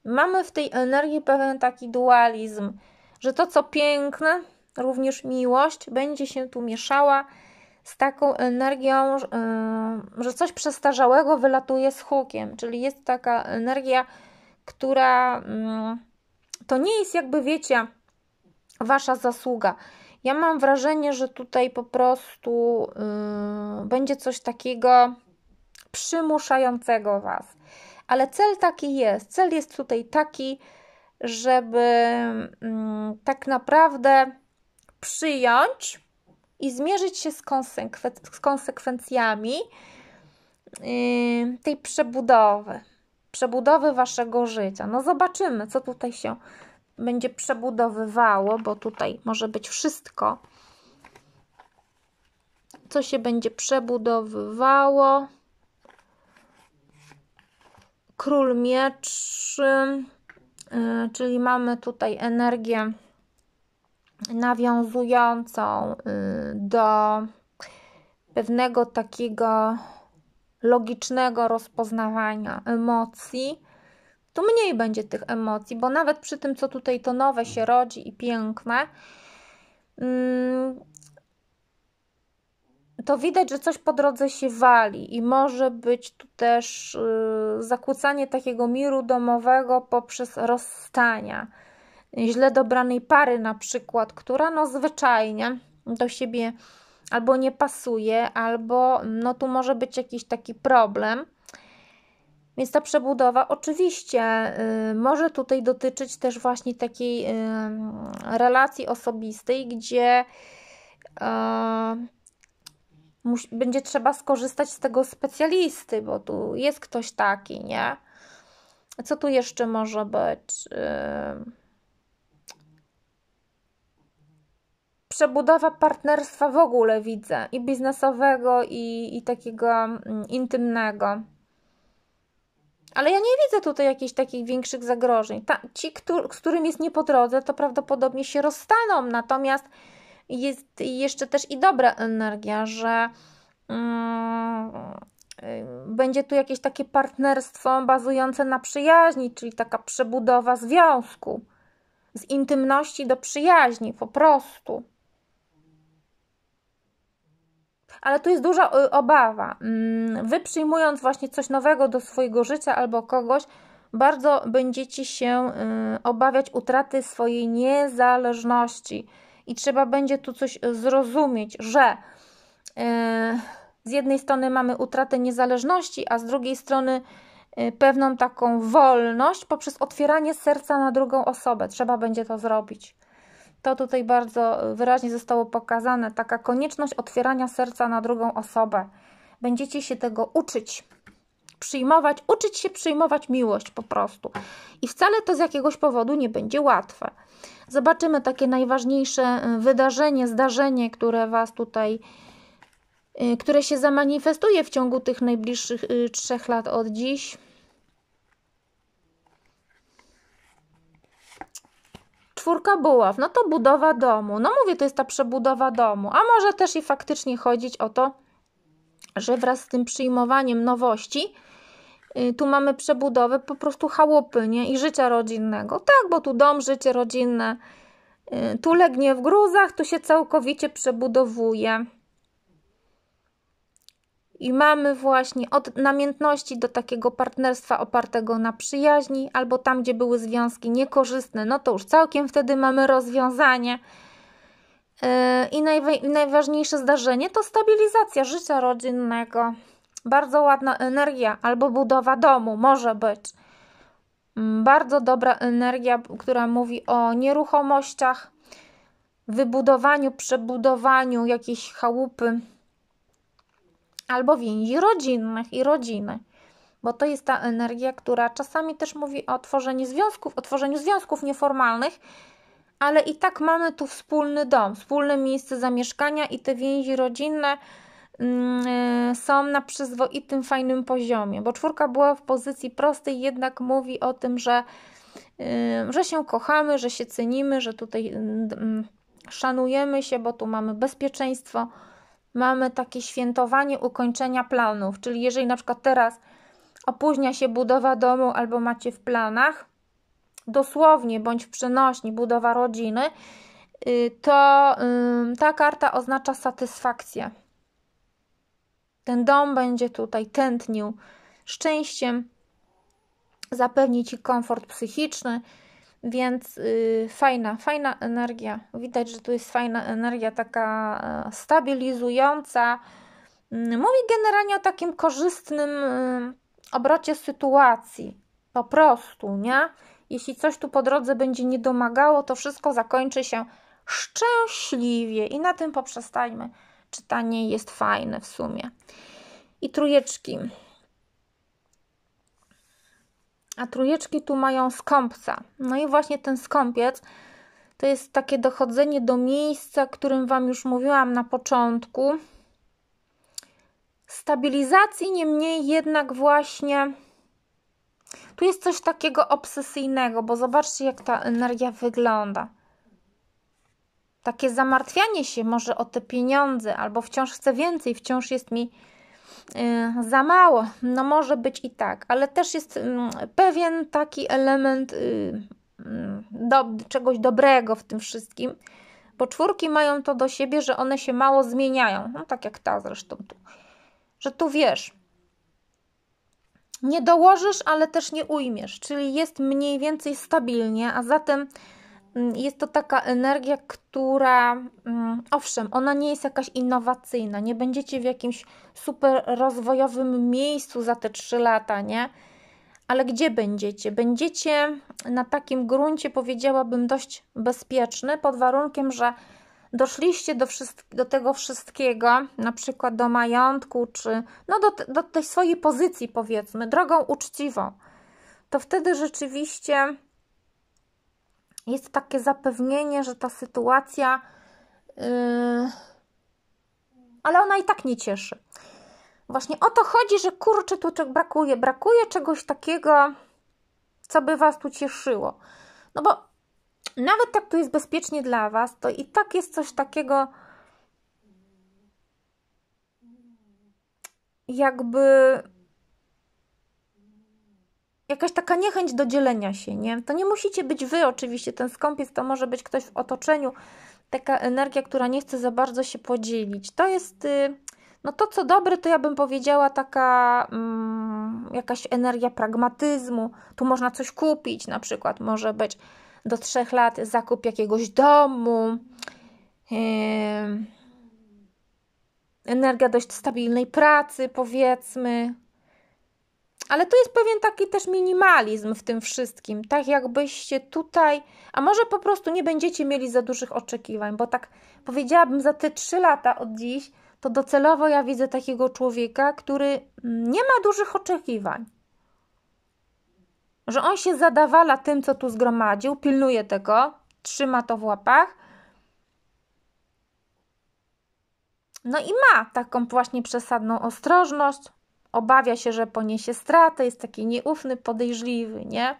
Mamy w tej energii pewien taki dualizm, że to co piękne, również miłość, będzie się tu mieszała z taką energią, y, że coś przestarzałego wylatuje z hukiem, czyli jest taka energia która mm, to nie jest jakby, wiecie, wasza zasługa. Ja mam wrażenie, że tutaj po prostu yy, będzie coś takiego przymuszającego was. Ale cel taki jest. Cel jest tutaj taki, żeby yy, tak naprawdę przyjąć i zmierzyć się z, konsekwen z konsekwencjami yy, tej przebudowy przebudowy waszego życia. No zobaczymy, co tutaj się będzie przebudowywało, bo tutaj może być wszystko. Co się będzie przebudowywało? Król mieczy, y, czyli mamy tutaj energię nawiązującą y, do pewnego takiego logicznego rozpoznawania emocji, tu mniej będzie tych emocji, bo nawet przy tym, co tutaj to nowe się rodzi i piękne, mm, to widać, że coś po drodze się wali i może być tu też y, zakłócanie takiego miru domowego poprzez rozstania. Źle dobranej pary, na przykład, która no zwyczajnie do siebie albo nie pasuje, albo no tu może być jakiś taki problem. Więc ta przebudowa oczywiście y, może tutaj dotyczyć też właśnie takiej y, relacji osobistej, gdzie y, będzie trzeba skorzystać z tego specjalisty, bo tu jest ktoś taki, nie? Co tu jeszcze może być? Y, przebudowa partnerstwa w ogóle widzę i biznesowego, i, i takiego mm, intymnego. Ale ja nie widzę tutaj jakichś takich większych zagrożeń. Ta, ci, któr, z którym jest nie po drodze, to prawdopodobnie się rozstaną, natomiast jest jeszcze też i dobra energia, że yy, będzie tu jakieś takie partnerstwo bazujące na przyjaźni, czyli taka przebudowa związku z intymności do przyjaźni po prostu. ale tu jest duża y, obawa. Mm, wy przyjmując właśnie coś nowego do swojego życia albo kogoś, bardzo będziecie się y, obawiać utraty swojej niezależności i trzeba będzie tu coś zrozumieć, że y, z jednej strony mamy utratę niezależności, a z drugiej strony pewną taką wolność poprzez otwieranie serca na drugą osobę. Trzeba będzie to zrobić. To tutaj bardzo wyraźnie zostało pokazane, taka konieczność otwierania serca na drugą osobę. Będziecie się tego uczyć, przyjmować, uczyć się przyjmować miłość po prostu. I wcale to z jakiegoś powodu nie będzie łatwe. Zobaczymy takie najważniejsze y, wydarzenie, zdarzenie, które Was tutaj y, które się zamanifestuje w ciągu tych najbliższych y, trzech lat od dziś. Czwórka buław, no to budowa domu. No mówię, to jest ta przebudowa domu. A może też i faktycznie chodzić o to, że wraz z tym przyjmowaniem nowości, y, tu mamy przebudowę po prostu chałupy, nie? I życia rodzinnego. Tak, bo tu dom, życie rodzinne, y, tu legnie w gruzach, tu się całkowicie przebudowuje i mamy właśnie od namiętności do takiego partnerstwa opartego na przyjaźni, albo tam, gdzie były związki niekorzystne, no to już całkiem wtedy mamy rozwiązanie. Yy, I najważniejsze zdarzenie to stabilizacja życia rodzinnego. Bardzo ładna energia, albo budowa domu, może być. Mm, bardzo dobra energia, która mówi o nieruchomościach, wybudowaniu, przebudowaniu jakiejś chałupy, albo więzi rodzinnych i rodziny. Bo to jest ta energia, która czasami też mówi o tworzeniu związków, o tworzeniu związków nieformalnych, ale i tak mamy tu wspólny dom, wspólne miejsce zamieszkania i te więzi rodzinne mm, y, są na przyzwoitym, fajnym poziomie, bo czwórka była w pozycji prostej, jednak mówi o tym, że, y, że się kochamy, że się cenimy, że tutaj mm, mm, szanujemy się, bo tu mamy bezpieczeństwo, mamy takie świętowanie ukończenia planów, czyli jeżeli na przykład teraz opóźnia się budowa domu albo macie w planach, dosłownie bądź w przenośni budowa rodziny, y, to y, ta karta oznacza satysfakcję. Ten dom będzie tutaj tętnił szczęściem, zapewni ci komfort psychiczny, więc yy, fajna, fajna energia. Widać, że tu jest fajna energia taka e, stabilizująca. Mm, mówi generalnie o takim korzystnym y, obrocie sytuacji. Po prostu, nie? Jeśli coś tu po drodze będzie domagało, to wszystko zakończy się szczęśliwie i na tym poprzestańmy. Czytanie jest fajne w sumie. I trujeczki a trójeczki tu mają skąpca. No i właśnie ten skąpiec to jest takie dochodzenie do miejsca, którym Wam już mówiłam na początku. Stabilizacji, niemniej jednak właśnie tu jest coś takiego obsesyjnego, bo zobaczcie jak ta energia wygląda. Takie zamartwianie się może o te pieniądze, albo wciąż chcę więcej, wciąż jest mi Y, za mało. No może być i tak, ale też jest mm, pewien taki element y, mm, do, czegoś dobrego w tym wszystkim, bo czwórki mają to do siebie, że one się mało zmieniają, no, tak jak ta zresztą tu, że tu wiesz, nie dołożysz, ale też nie ujmiesz, czyli jest mniej więcej stabilnie, a zatem Mm, jest to taka energia, która, mm, owszem, ona nie jest jakaś innowacyjna, nie będziecie w jakimś super rozwojowym miejscu za te trzy lata, nie? Ale gdzie będziecie? Będziecie na takim gruncie, powiedziałabym, dość bezpieczny, pod warunkiem, że doszliście do, do, tego wszystkiego, na przykład do majątku, czy no do, do tej swojej pozycji, powiedzmy, drogą uczciwą, to wtedy rzeczywiście jest takie zapewnienie, że ta sytuacja, yy, ale ona i tak nie cieszy. Właśnie o to chodzi, że kurczę, tu brakuje, brakuje czegoś takiego, co by Was tu cieszyło. No bo nawet tak tu jest bezpiecznie dla Was, to i tak jest coś takiego, jakby jakaś taka niechęć do dzielenia się, nie? To nie musicie być wy oczywiście, ten skąpiec to może być ktoś w otoczeniu, taka energia, która nie chce za bardzo się podzielić. To jest, y, no to co dobre, to ja bym powiedziała taka mm, jakaś energia pragmatyzmu. Tu można coś kupić, na przykład może być do trzech lat zakup jakiegoś domu, yy, energia dość stabilnej pracy, powiedzmy, ale to jest pewien taki też minimalizm w tym wszystkim, tak jakbyście tutaj, a może po prostu nie będziecie mieli za dużych oczekiwań, bo tak powiedziałabym, za te trzy lata od dziś, to docelowo ja widzę takiego człowieka, który nie ma dużych oczekiwań. Że on się zadawala tym, co tu zgromadził, pilnuje tego, trzyma to w łapach. No i ma taką właśnie przesadną ostrożność, obawia się, że poniesie stratę, jest taki nieufny, podejrzliwy, nie?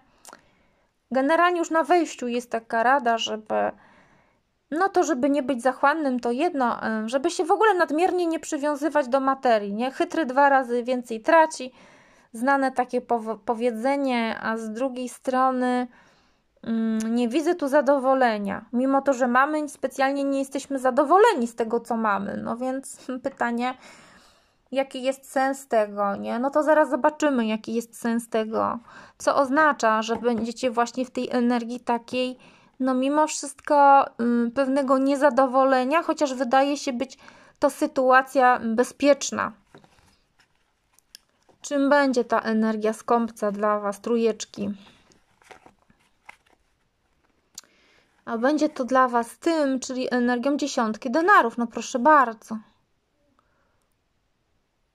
Generalnie już na wejściu jest taka rada, żeby no to żeby nie być zachłannym to jedno, e, żeby się w ogóle nadmiernie nie przywiązywać do materii, nie? Chytry dwa razy więcej traci, znane takie powiedzenie, a z drugiej strony mm, nie widzę tu zadowolenia. Mimo to, że mamy, specjalnie nie jesteśmy zadowoleni z tego, co mamy. No więc [laughs] pytanie, jaki jest sens tego, nie? No to zaraz zobaczymy, jaki jest sens tego, co oznacza, że będziecie właśnie w tej energii takiej, no mimo wszystko mm, pewnego niezadowolenia, chociaż wydaje się być to sytuacja bezpieczna. Czym będzie ta energia skąpca dla Was, trójeczki? A będzie to dla Was tym, czyli energią dziesiątki denarów, no proszę bardzo.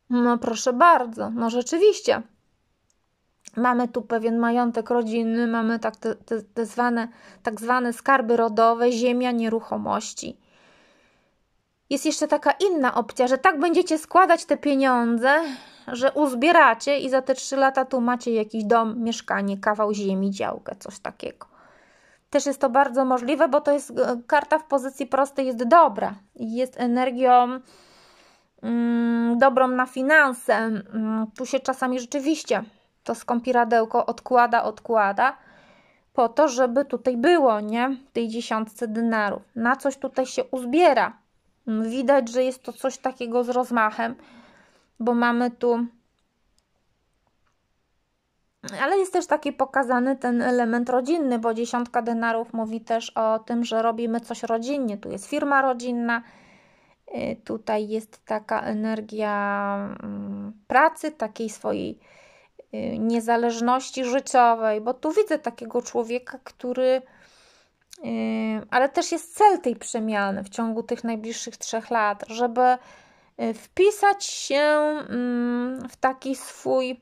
No proszę bardzo, no rzeczywiście. Mamy tu pewien majątek rodzinny, mamy tak, te, te, te zwane, tak zwane skarby rodowe, ziemia, nieruchomości. Jest jeszcze taka inna opcja, że tak będziecie składać te pieniądze, że uzbieracie i za te trzy lata tu macie jakiś dom, mieszkanie, kawał ziemi, działkę, coś takiego. Też jest to bardzo możliwe, bo to jest e, karta w pozycji prostej, jest dobra. Jest energią Mm, dobrą na finanse. Mm, tu się czasami rzeczywiście to skąpiradełko odkłada, odkłada, po to, żeby tutaj było, nie? W tej dziesiątce dynarów. Na coś tutaj się uzbiera. Mm, widać, że jest to coś takiego z rozmachem, bo mamy tu. Ale jest też taki pokazany ten element rodzinny, bo dziesiątka denarów mówi też o tym, że robimy coś rodzinnie. Tu jest firma rodzinna, Y, tutaj jest taka energia mm, pracy, takiej swojej y, niezależności życiowej, bo tu widzę takiego człowieka, który y, ale też jest cel tej przemiany w ciągu tych najbliższych trzech lat, żeby wpisać się mm, w taki swój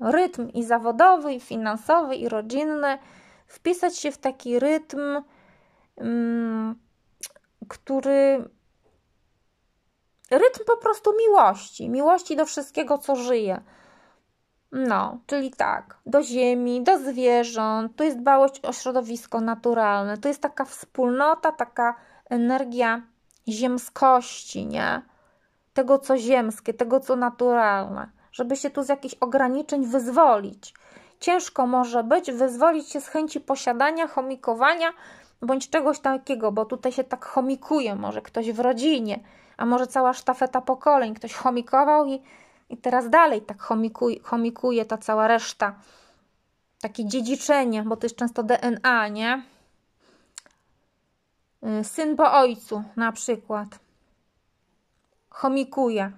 rytm i zawodowy, i finansowy, i rodzinny, wpisać się w taki rytm, mm, który rytm po prostu miłości, miłości do wszystkiego, co żyje. No, czyli tak, do ziemi, do zwierząt, tu jest dbałość o środowisko naturalne, tu jest taka wspólnota, taka energia ziemskości, nie? Tego, co ziemskie, tego, co naturalne, żeby się tu z jakichś ograniczeń wyzwolić. Ciężko może być wyzwolić się z chęci posiadania, chomikowania bądź czegoś takiego, bo tutaj się tak chomikuje, może ktoś w rodzinie a może cała sztafeta pokoleń, ktoś chomikował i, i teraz dalej tak chomikuj, chomikuje ta cała reszta. Takie dziedziczenie, bo to jest często DNA, nie? Y, syn po ojcu na przykład chomikuje.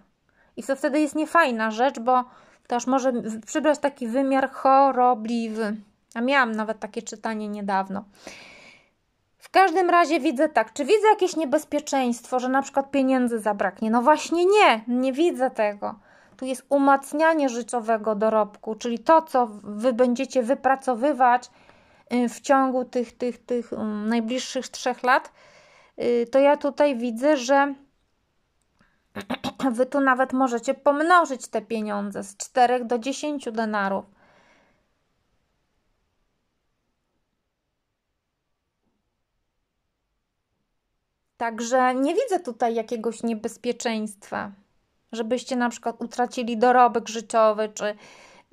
I to wtedy jest niefajna rzecz, bo też może przybrać taki wymiar chorobliwy. A miałam nawet takie czytanie niedawno każdym razie widzę tak, czy widzę jakieś niebezpieczeństwo, że na przykład pieniędzy zabraknie? No właśnie nie, nie widzę tego. Tu jest umacnianie życiowego dorobku, czyli to, co wy będziecie wypracowywać y, w ciągu tych, tych, tych mm, najbliższych trzech lat, y, to ja tutaj widzę, że [clears throat] wy tu nawet możecie pomnożyć te pieniądze z 4 do 10 denarów. Także nie widzę tutaj jakiegoś niebezpieczeństwa, żebyście na przykład utracili dorobek życiowy, czy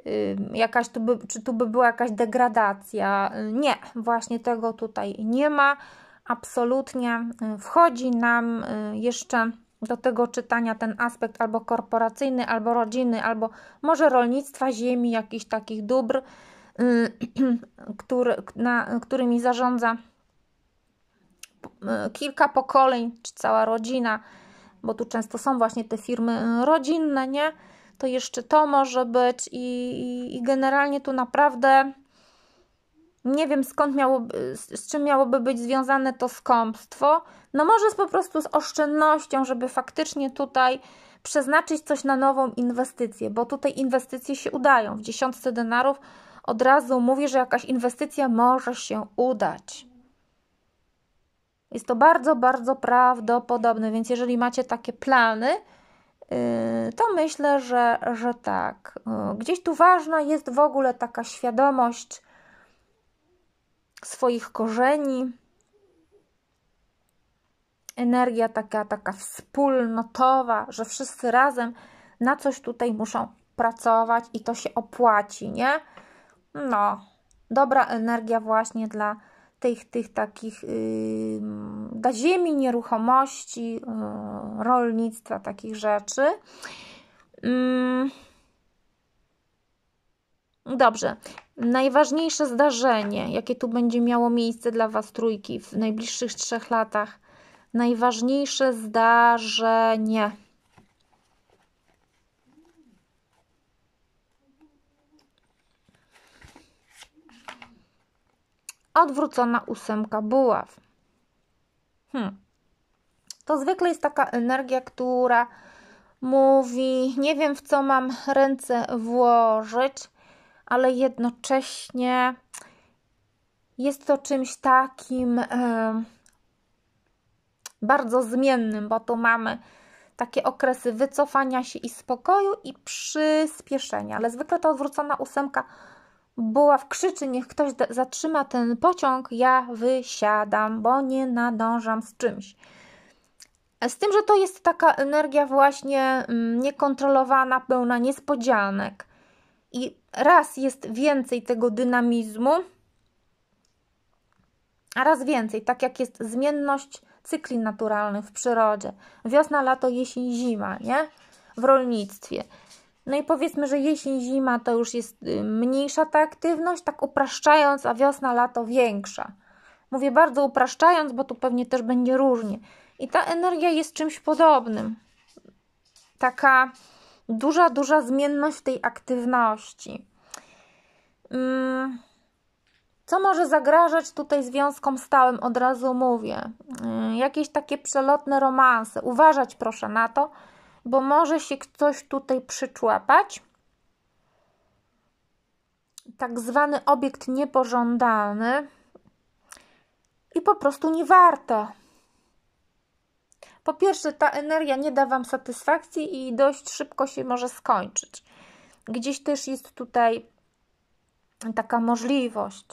yy, jakaś tu by, czy tu by była jakaś degradacja. Nie, właśnie tego tutaj nie ma. Absolutnie y, wchodzi nam y, jeszcze do tego czytania ten aspekt albo korporacyjny, albo rodziny, albo może rolnictwa, ziemi, jakichś takich dóbr, y, [clears throat] który, na, którymi zarządza E, kilka pokoleń, czy cała rodzina, bo tu często są właśnie te firmy e, rodzinne, nie? To jeszcze to może być i, i, generalnie tu naprawdę nie wiem skąd miałoby, e, z czym miałoby być związane to skąpstwo. No może z, po prostu z oszczędnością, żeby faktycznie tutaj przeznaczyć coś na nową inwestycję, bo tutaj inwestycje się udają. W dziesiątce denarów od razu mówię, że jakaś inwestycja może się udać. Jest to bardzo, bardzo prawdopodobne, więc jeżeli macie takie plany, y, to myślę, że, że tak. Y, gdzieś tu ważna jest w ogóle taka świadomość swoich korzeni, energia taka, taka wspólnotowa, że wszyscy razem na coś tutaj muszą pracować i to się opłaci, nie? No, dobra energia właśnie dla tych, tych takich y, dla ziemi, nieruchomości, y, rolnictwa, takich rzeczy. Mm. Dobrze. Najważniejsze zdarzenie, jakie tu będzie miało miejsce dla Was trójki w najbliższych trzech latach. Najważniejsze zdarzenie. odwrócona ósemka buław. Hmm. To zwykle jest taka energia, która mówi: Nie wiem, w co mam ręce włożyć, ale jednocześnie jest to czymś takim e, bardzo zmiennym, bo tu mamy takie okresy wycofania się i spokoju i przyspieszenia, ale zwykle to odwrócona ósemka Buław krzyczy, niech ktoś zatrzyma ten pociąg, ja wysiadam, bo nie nadążam z czymś. Z tym, że to jest taka energia właśnie mm, niekontrolowana, pełna niespodzianek. I raz jest więcej tego dynamizmu, a raz więcej, tak jak jest zmienność cykli naturalnych w przyrodzie. Wiosna, lato, jesień, zima, nie? W rolnictwie. No i powiedzmy, że jesień, zima to już jest y, mniejsza ta aktywność, tak upraszczając, a wiosna, lato większa. Mówię bardzo upraszczając, bo tu pewnie też będzie różnie. I ta energia jest czymś podobnym. Taka duża, duża zmienność tej aktywności. Mm, co może zagrażać tutaj związkom stałym, od razu mówię. Y, jakieś takie przelotne romanse. Uważać proszę na to, bo może się ktoś tutaj przyczłapać. Tak zwany obiekt niepożądany i po prostu nie warto. Po pierwsze, ta energia nie da Wam satysfakcji i dość szybko się może skończyć. Gdzieś też jest tutaj taka możliwość.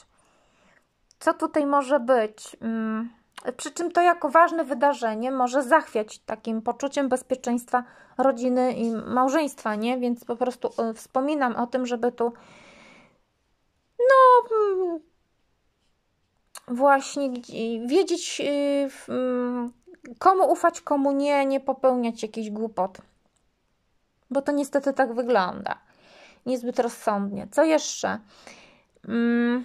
Co tutaj może być? Mm. Przy czym to jako ważne wydarzenie może zachwiać takim poczuciem bezpieczeństwa rodziny i małżeństwa, nie? Więc po prostu y, wspominam o tym, żeby tu no mm, właśnie wiedzieć y, mm, komu ufać, komu nie, nie popełniać jakichś głupot. Bo to niestety tak wygląda. Niezbyt rozsądnie. Co jeszcze? Mm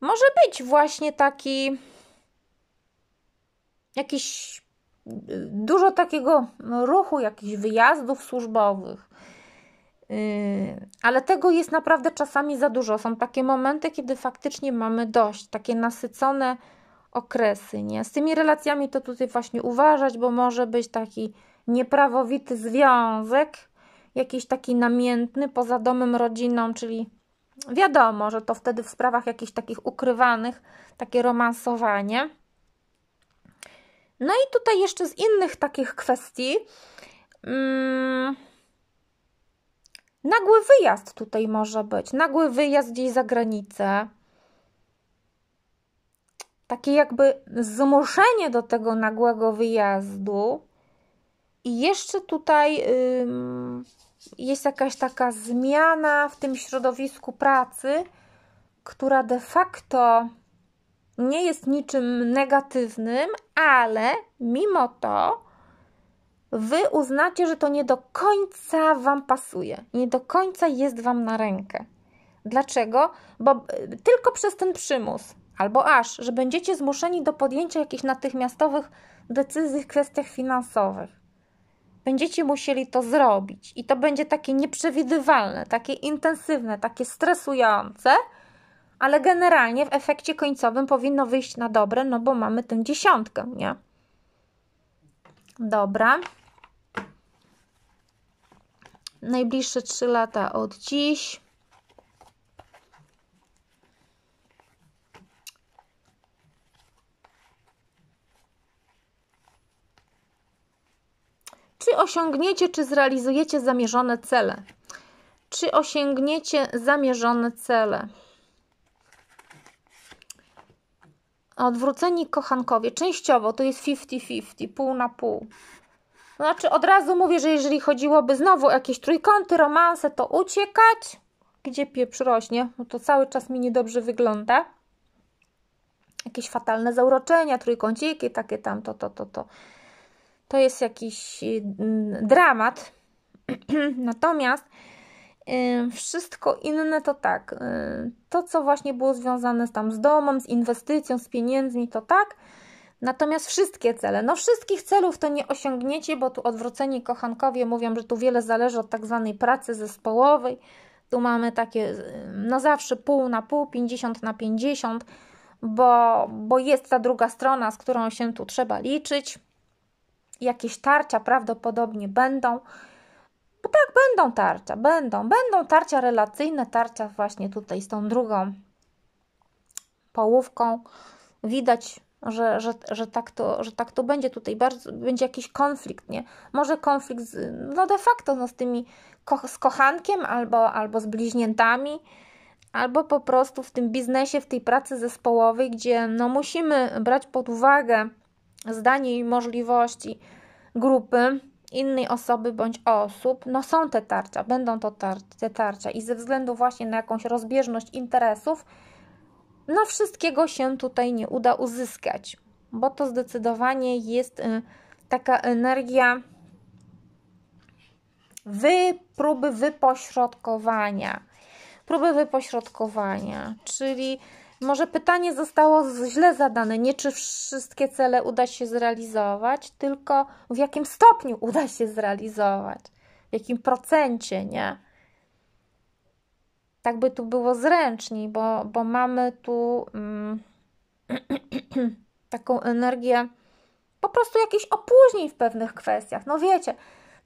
może być właśnie taki jakiś y, dużo takiego ruchu, jakichś wyjazdów służbowych. Y, ale tego jest naprawdę czasami za dużo. Są takie momenty, kiedy faktycznie mamy dość, takie nasycone okresy. Nie? Z tymi relacjami to tutaj właśnie uważać, bo może być taki nieprawowity związek, jakiś taki namiętny poza domem, rodziną, czyli Wiadomo, że to wtedy w sprawach jakichś takich ukrywanych, takie romansowanie. No i tutaj jeszcze z innych takich kwestii. Hmm, nagły wyjazd tutaj może być. Nagły wyjazd gdzieś za granicę. Takie jakby zmuszenie do tego nagłego wyjazdu. I jeszcze tutaj. Hmm, jest jakaś taka zmiana w tym środowisku pracy, która de facto nie jest niczym negatywnym, ale mimo to wy uznacie, że to nie do końca wam pasuje, nie do końca jest wam na rękę. Dlaczego? Bo e, tylko przez ten przymus, albo aż, że będziecie zmuszeni do podjęcia jakichś natychmiastowych decyzji w kwestiach finansowych. Będziecie musieli to zrobić i to będzie takie nieprzewidywalne, takie intensywne, takie stresujące, ale generalnie w efekcie końcowym powinno wyjść na dobre, no bo mamy tę dziesiątkę, nie? Dobra. Najbliższe 3 lata od dziś. Czy osiągniecie, czy zrealizujecie zamierzone cele? Czy osiągniecie zamierzone cele? Odwróceni kochankowie, częściowo to jest 50-50, pół na pół. Znaczy, od razu mówię, że jeżeli chodziłoby znowu o jakieś trójkąty, romanse, to uciekać. Gdzie pieprz rośnie? No to cały czas mi niedobrze wygląda. Jakieś fatalne zauroczenia, trójkąciki, takie tam, to, to, to, to to jest jakiś y, dramat. [clears throat] Natomiast y, wszystko inne to tak. Y, to, co właśnie było związane z tam z domem, z inwestycją, z pieniędzmi, to tak. Natomiast wszystkie cele, no wszystkich celów to nie osiągniecie, bo tu odwróceni kochankowie mówią, że tu wiele zależy od tak zwanej pracy zespołowej. Tu mamy takie, no zawsze pół na pół, 50 na 50, bo, bo jest ta druga strona, z którą się tu trzeba liczyć jakieś tarcia prawdopodobnie będą. Bo tak, będą tarcia, będą. Będą tarcia relacyjne, tarcia właśnie tutaj z tą drugą połówką. Widać, że, że, że, tak, to, że tak to będzie. Tutaj bardzo, będzie jakiś konflikt, nie? Może konflikt z, no de facto no z tymi, ko z kochankiem albo, albo z bliźniętami albo po prostu w tym biznesie, w tej pracy zespołowej, gdzie no, musimy brać pod uwagę zdanie i możliwości grupy innej osoby bądź osób, no są te tarcia, będą to tar te tarcia i ze względu właśnie na jakąś rozbieżność interesów, no wszystkiego się tutaj nie uda uzyskać, bo to zdecydowanie jest y, taka energia wy, próby wypośrodkowania, próby wypośrodkowania, czyli może pytanie zostało źle zadane, nie czy wszystkie cele uda się zrealizować, tylko w jakim stopniu uda się zrealizować, w jakim procencie, nie? Tak by tu było zręczniej, bo, bo mamy tu mm, [clears throat] taką energię po prostu jakichś opóźnień w pewnych kwestiach. No wiecie,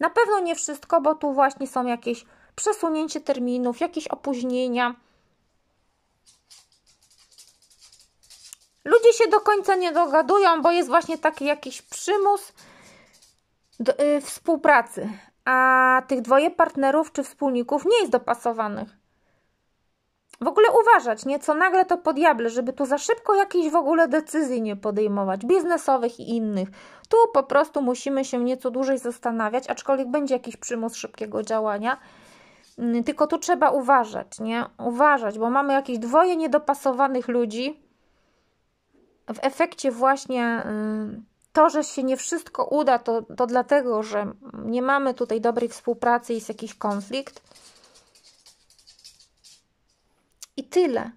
na pewno nie wszystko, bo tu właśnie są jakieś przesunięcie terminów, jakieś opóźnienia Ludzie się do końca nie dogadują, bo jest właśnie taki jakiś przymus do, y, współpracy, a tych dwoje partnerów czy wspólników nie jest dopasowanych. W ogóle uważać, nie? Co nagle to po diable, żeby tu za szybko jakichś w ogóle decyzji nie podejmować, biznesowych i innych. Tu po prostu musimy się nieco dłużej zastanawiać, aczkolwiek będzie jakiś przymus szybkiego działania. Mm, tylko tu trzeba uważać, nie? Uważać, bo mamy jakieś dwoje niedopasowanych ludzi, w efekcie właśnie y, to, że się nie wszystko uda, to, to dlatego, że nie mamy tutaj dobrej współpracy, jest jakiś konflikt. I tyle.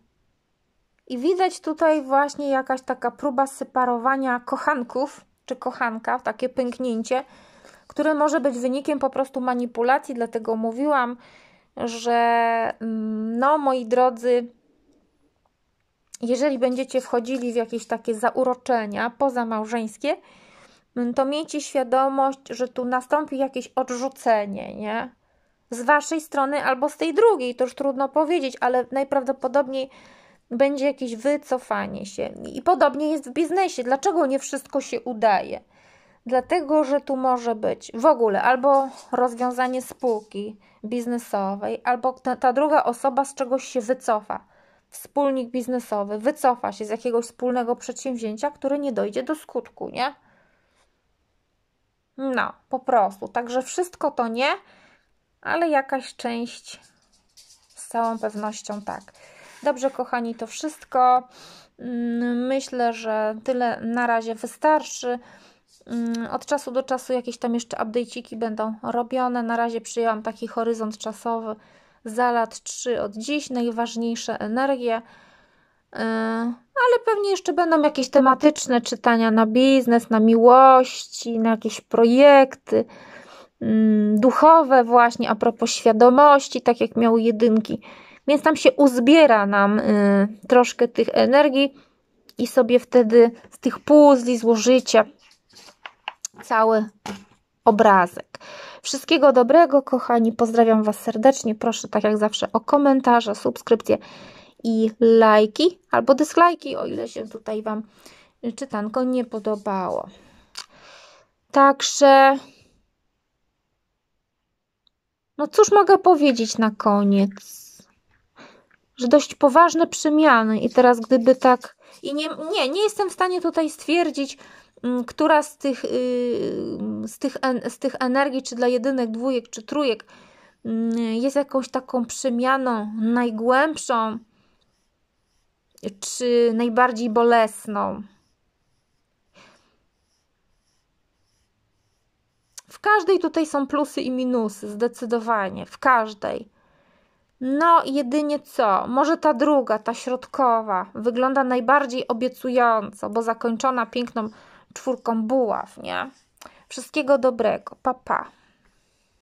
I widać tutaj właśnie jakaś taka próba separowania kochanków czy kochanka, takie pęknięcie, które może być wynikiem po prostu manipulacji, dlatego mówiłam, że mm, no moi drodzy, jeżeli będziecie wchodzili w jakieś takie zauroczenia pozamałżeńskie, mm, to miejcie świadomość, że tu nastąpi jakieś odrzucenie, nie? Z waszej strony albo z tej drugiej, to już trudno powiedzieć, ale najprawdopodobniej będzie jakieś wycofanie się. I podobnie jest w biznesie. Dlaczego nie wszystko się udaje? Dlatego, że tu może być w ogóle albo rozwiązanie spółki biznesowej, albo ta, ta druga osoba z czegoś się wycofa wspólnik biznesowy wycofa się z jakiegoś wspólnego przedsięwzięcia, które nie dojdzie do skutku, nie? No, po prostu. Także wszystko to nie, ale jakaś część z całą pewnością tak. Dobrze, kochani, to wszystko. Mm, myślę, że tyle na razie wystarczy. Mm, od czasu do czasu jakieś tam jeszcze update'iki będą robione. Na razie przyjęłam taki horyzont czasowy za lat 3 od dziś, najważniejsze energie. E, ale pewnie jeszcze będą jakieś tematyczne czytania na biznes, na miłości, na jakieś projekty mm, duchowe, właśnie a propos świadomości, tak jak miał jedynki. Więc tam się uzbiera nam y, troszkę tych energii i sobie wtedy z tych puzli złożycie cały obrazek. Wszystkiego dobrego, kochani. Pozdrawiam Was serdecznie. Proszę, tak jak zawsze, o komentarze, subskrypcje i lajki albo dyslajki, o ile się tutaj Wam czytanko nie podobało. Także. No cóż mogę powiedzieć na koniec? Że dość poważne przemiany, i teraz gdyby tak. I nie, nie, nie jestem w stanie tutaj stwierdzić, Mm, która z tych, y, z, tych, z tych energii, czy dla jedynek, dwójek, czy trójek, mm, jest jakąś taką przemianą najgłębszą, czy najbardziej bolesną. W każdej tutaj są plusy i minusy, zdecydowanie, w każdej. No, jedynie co? Może ta druga, ta środkowa, wygląda najbardziej obiecująco, bo zakończona piękną czwórką buław, nie? Wszystkiego dobrego, papa. Pa.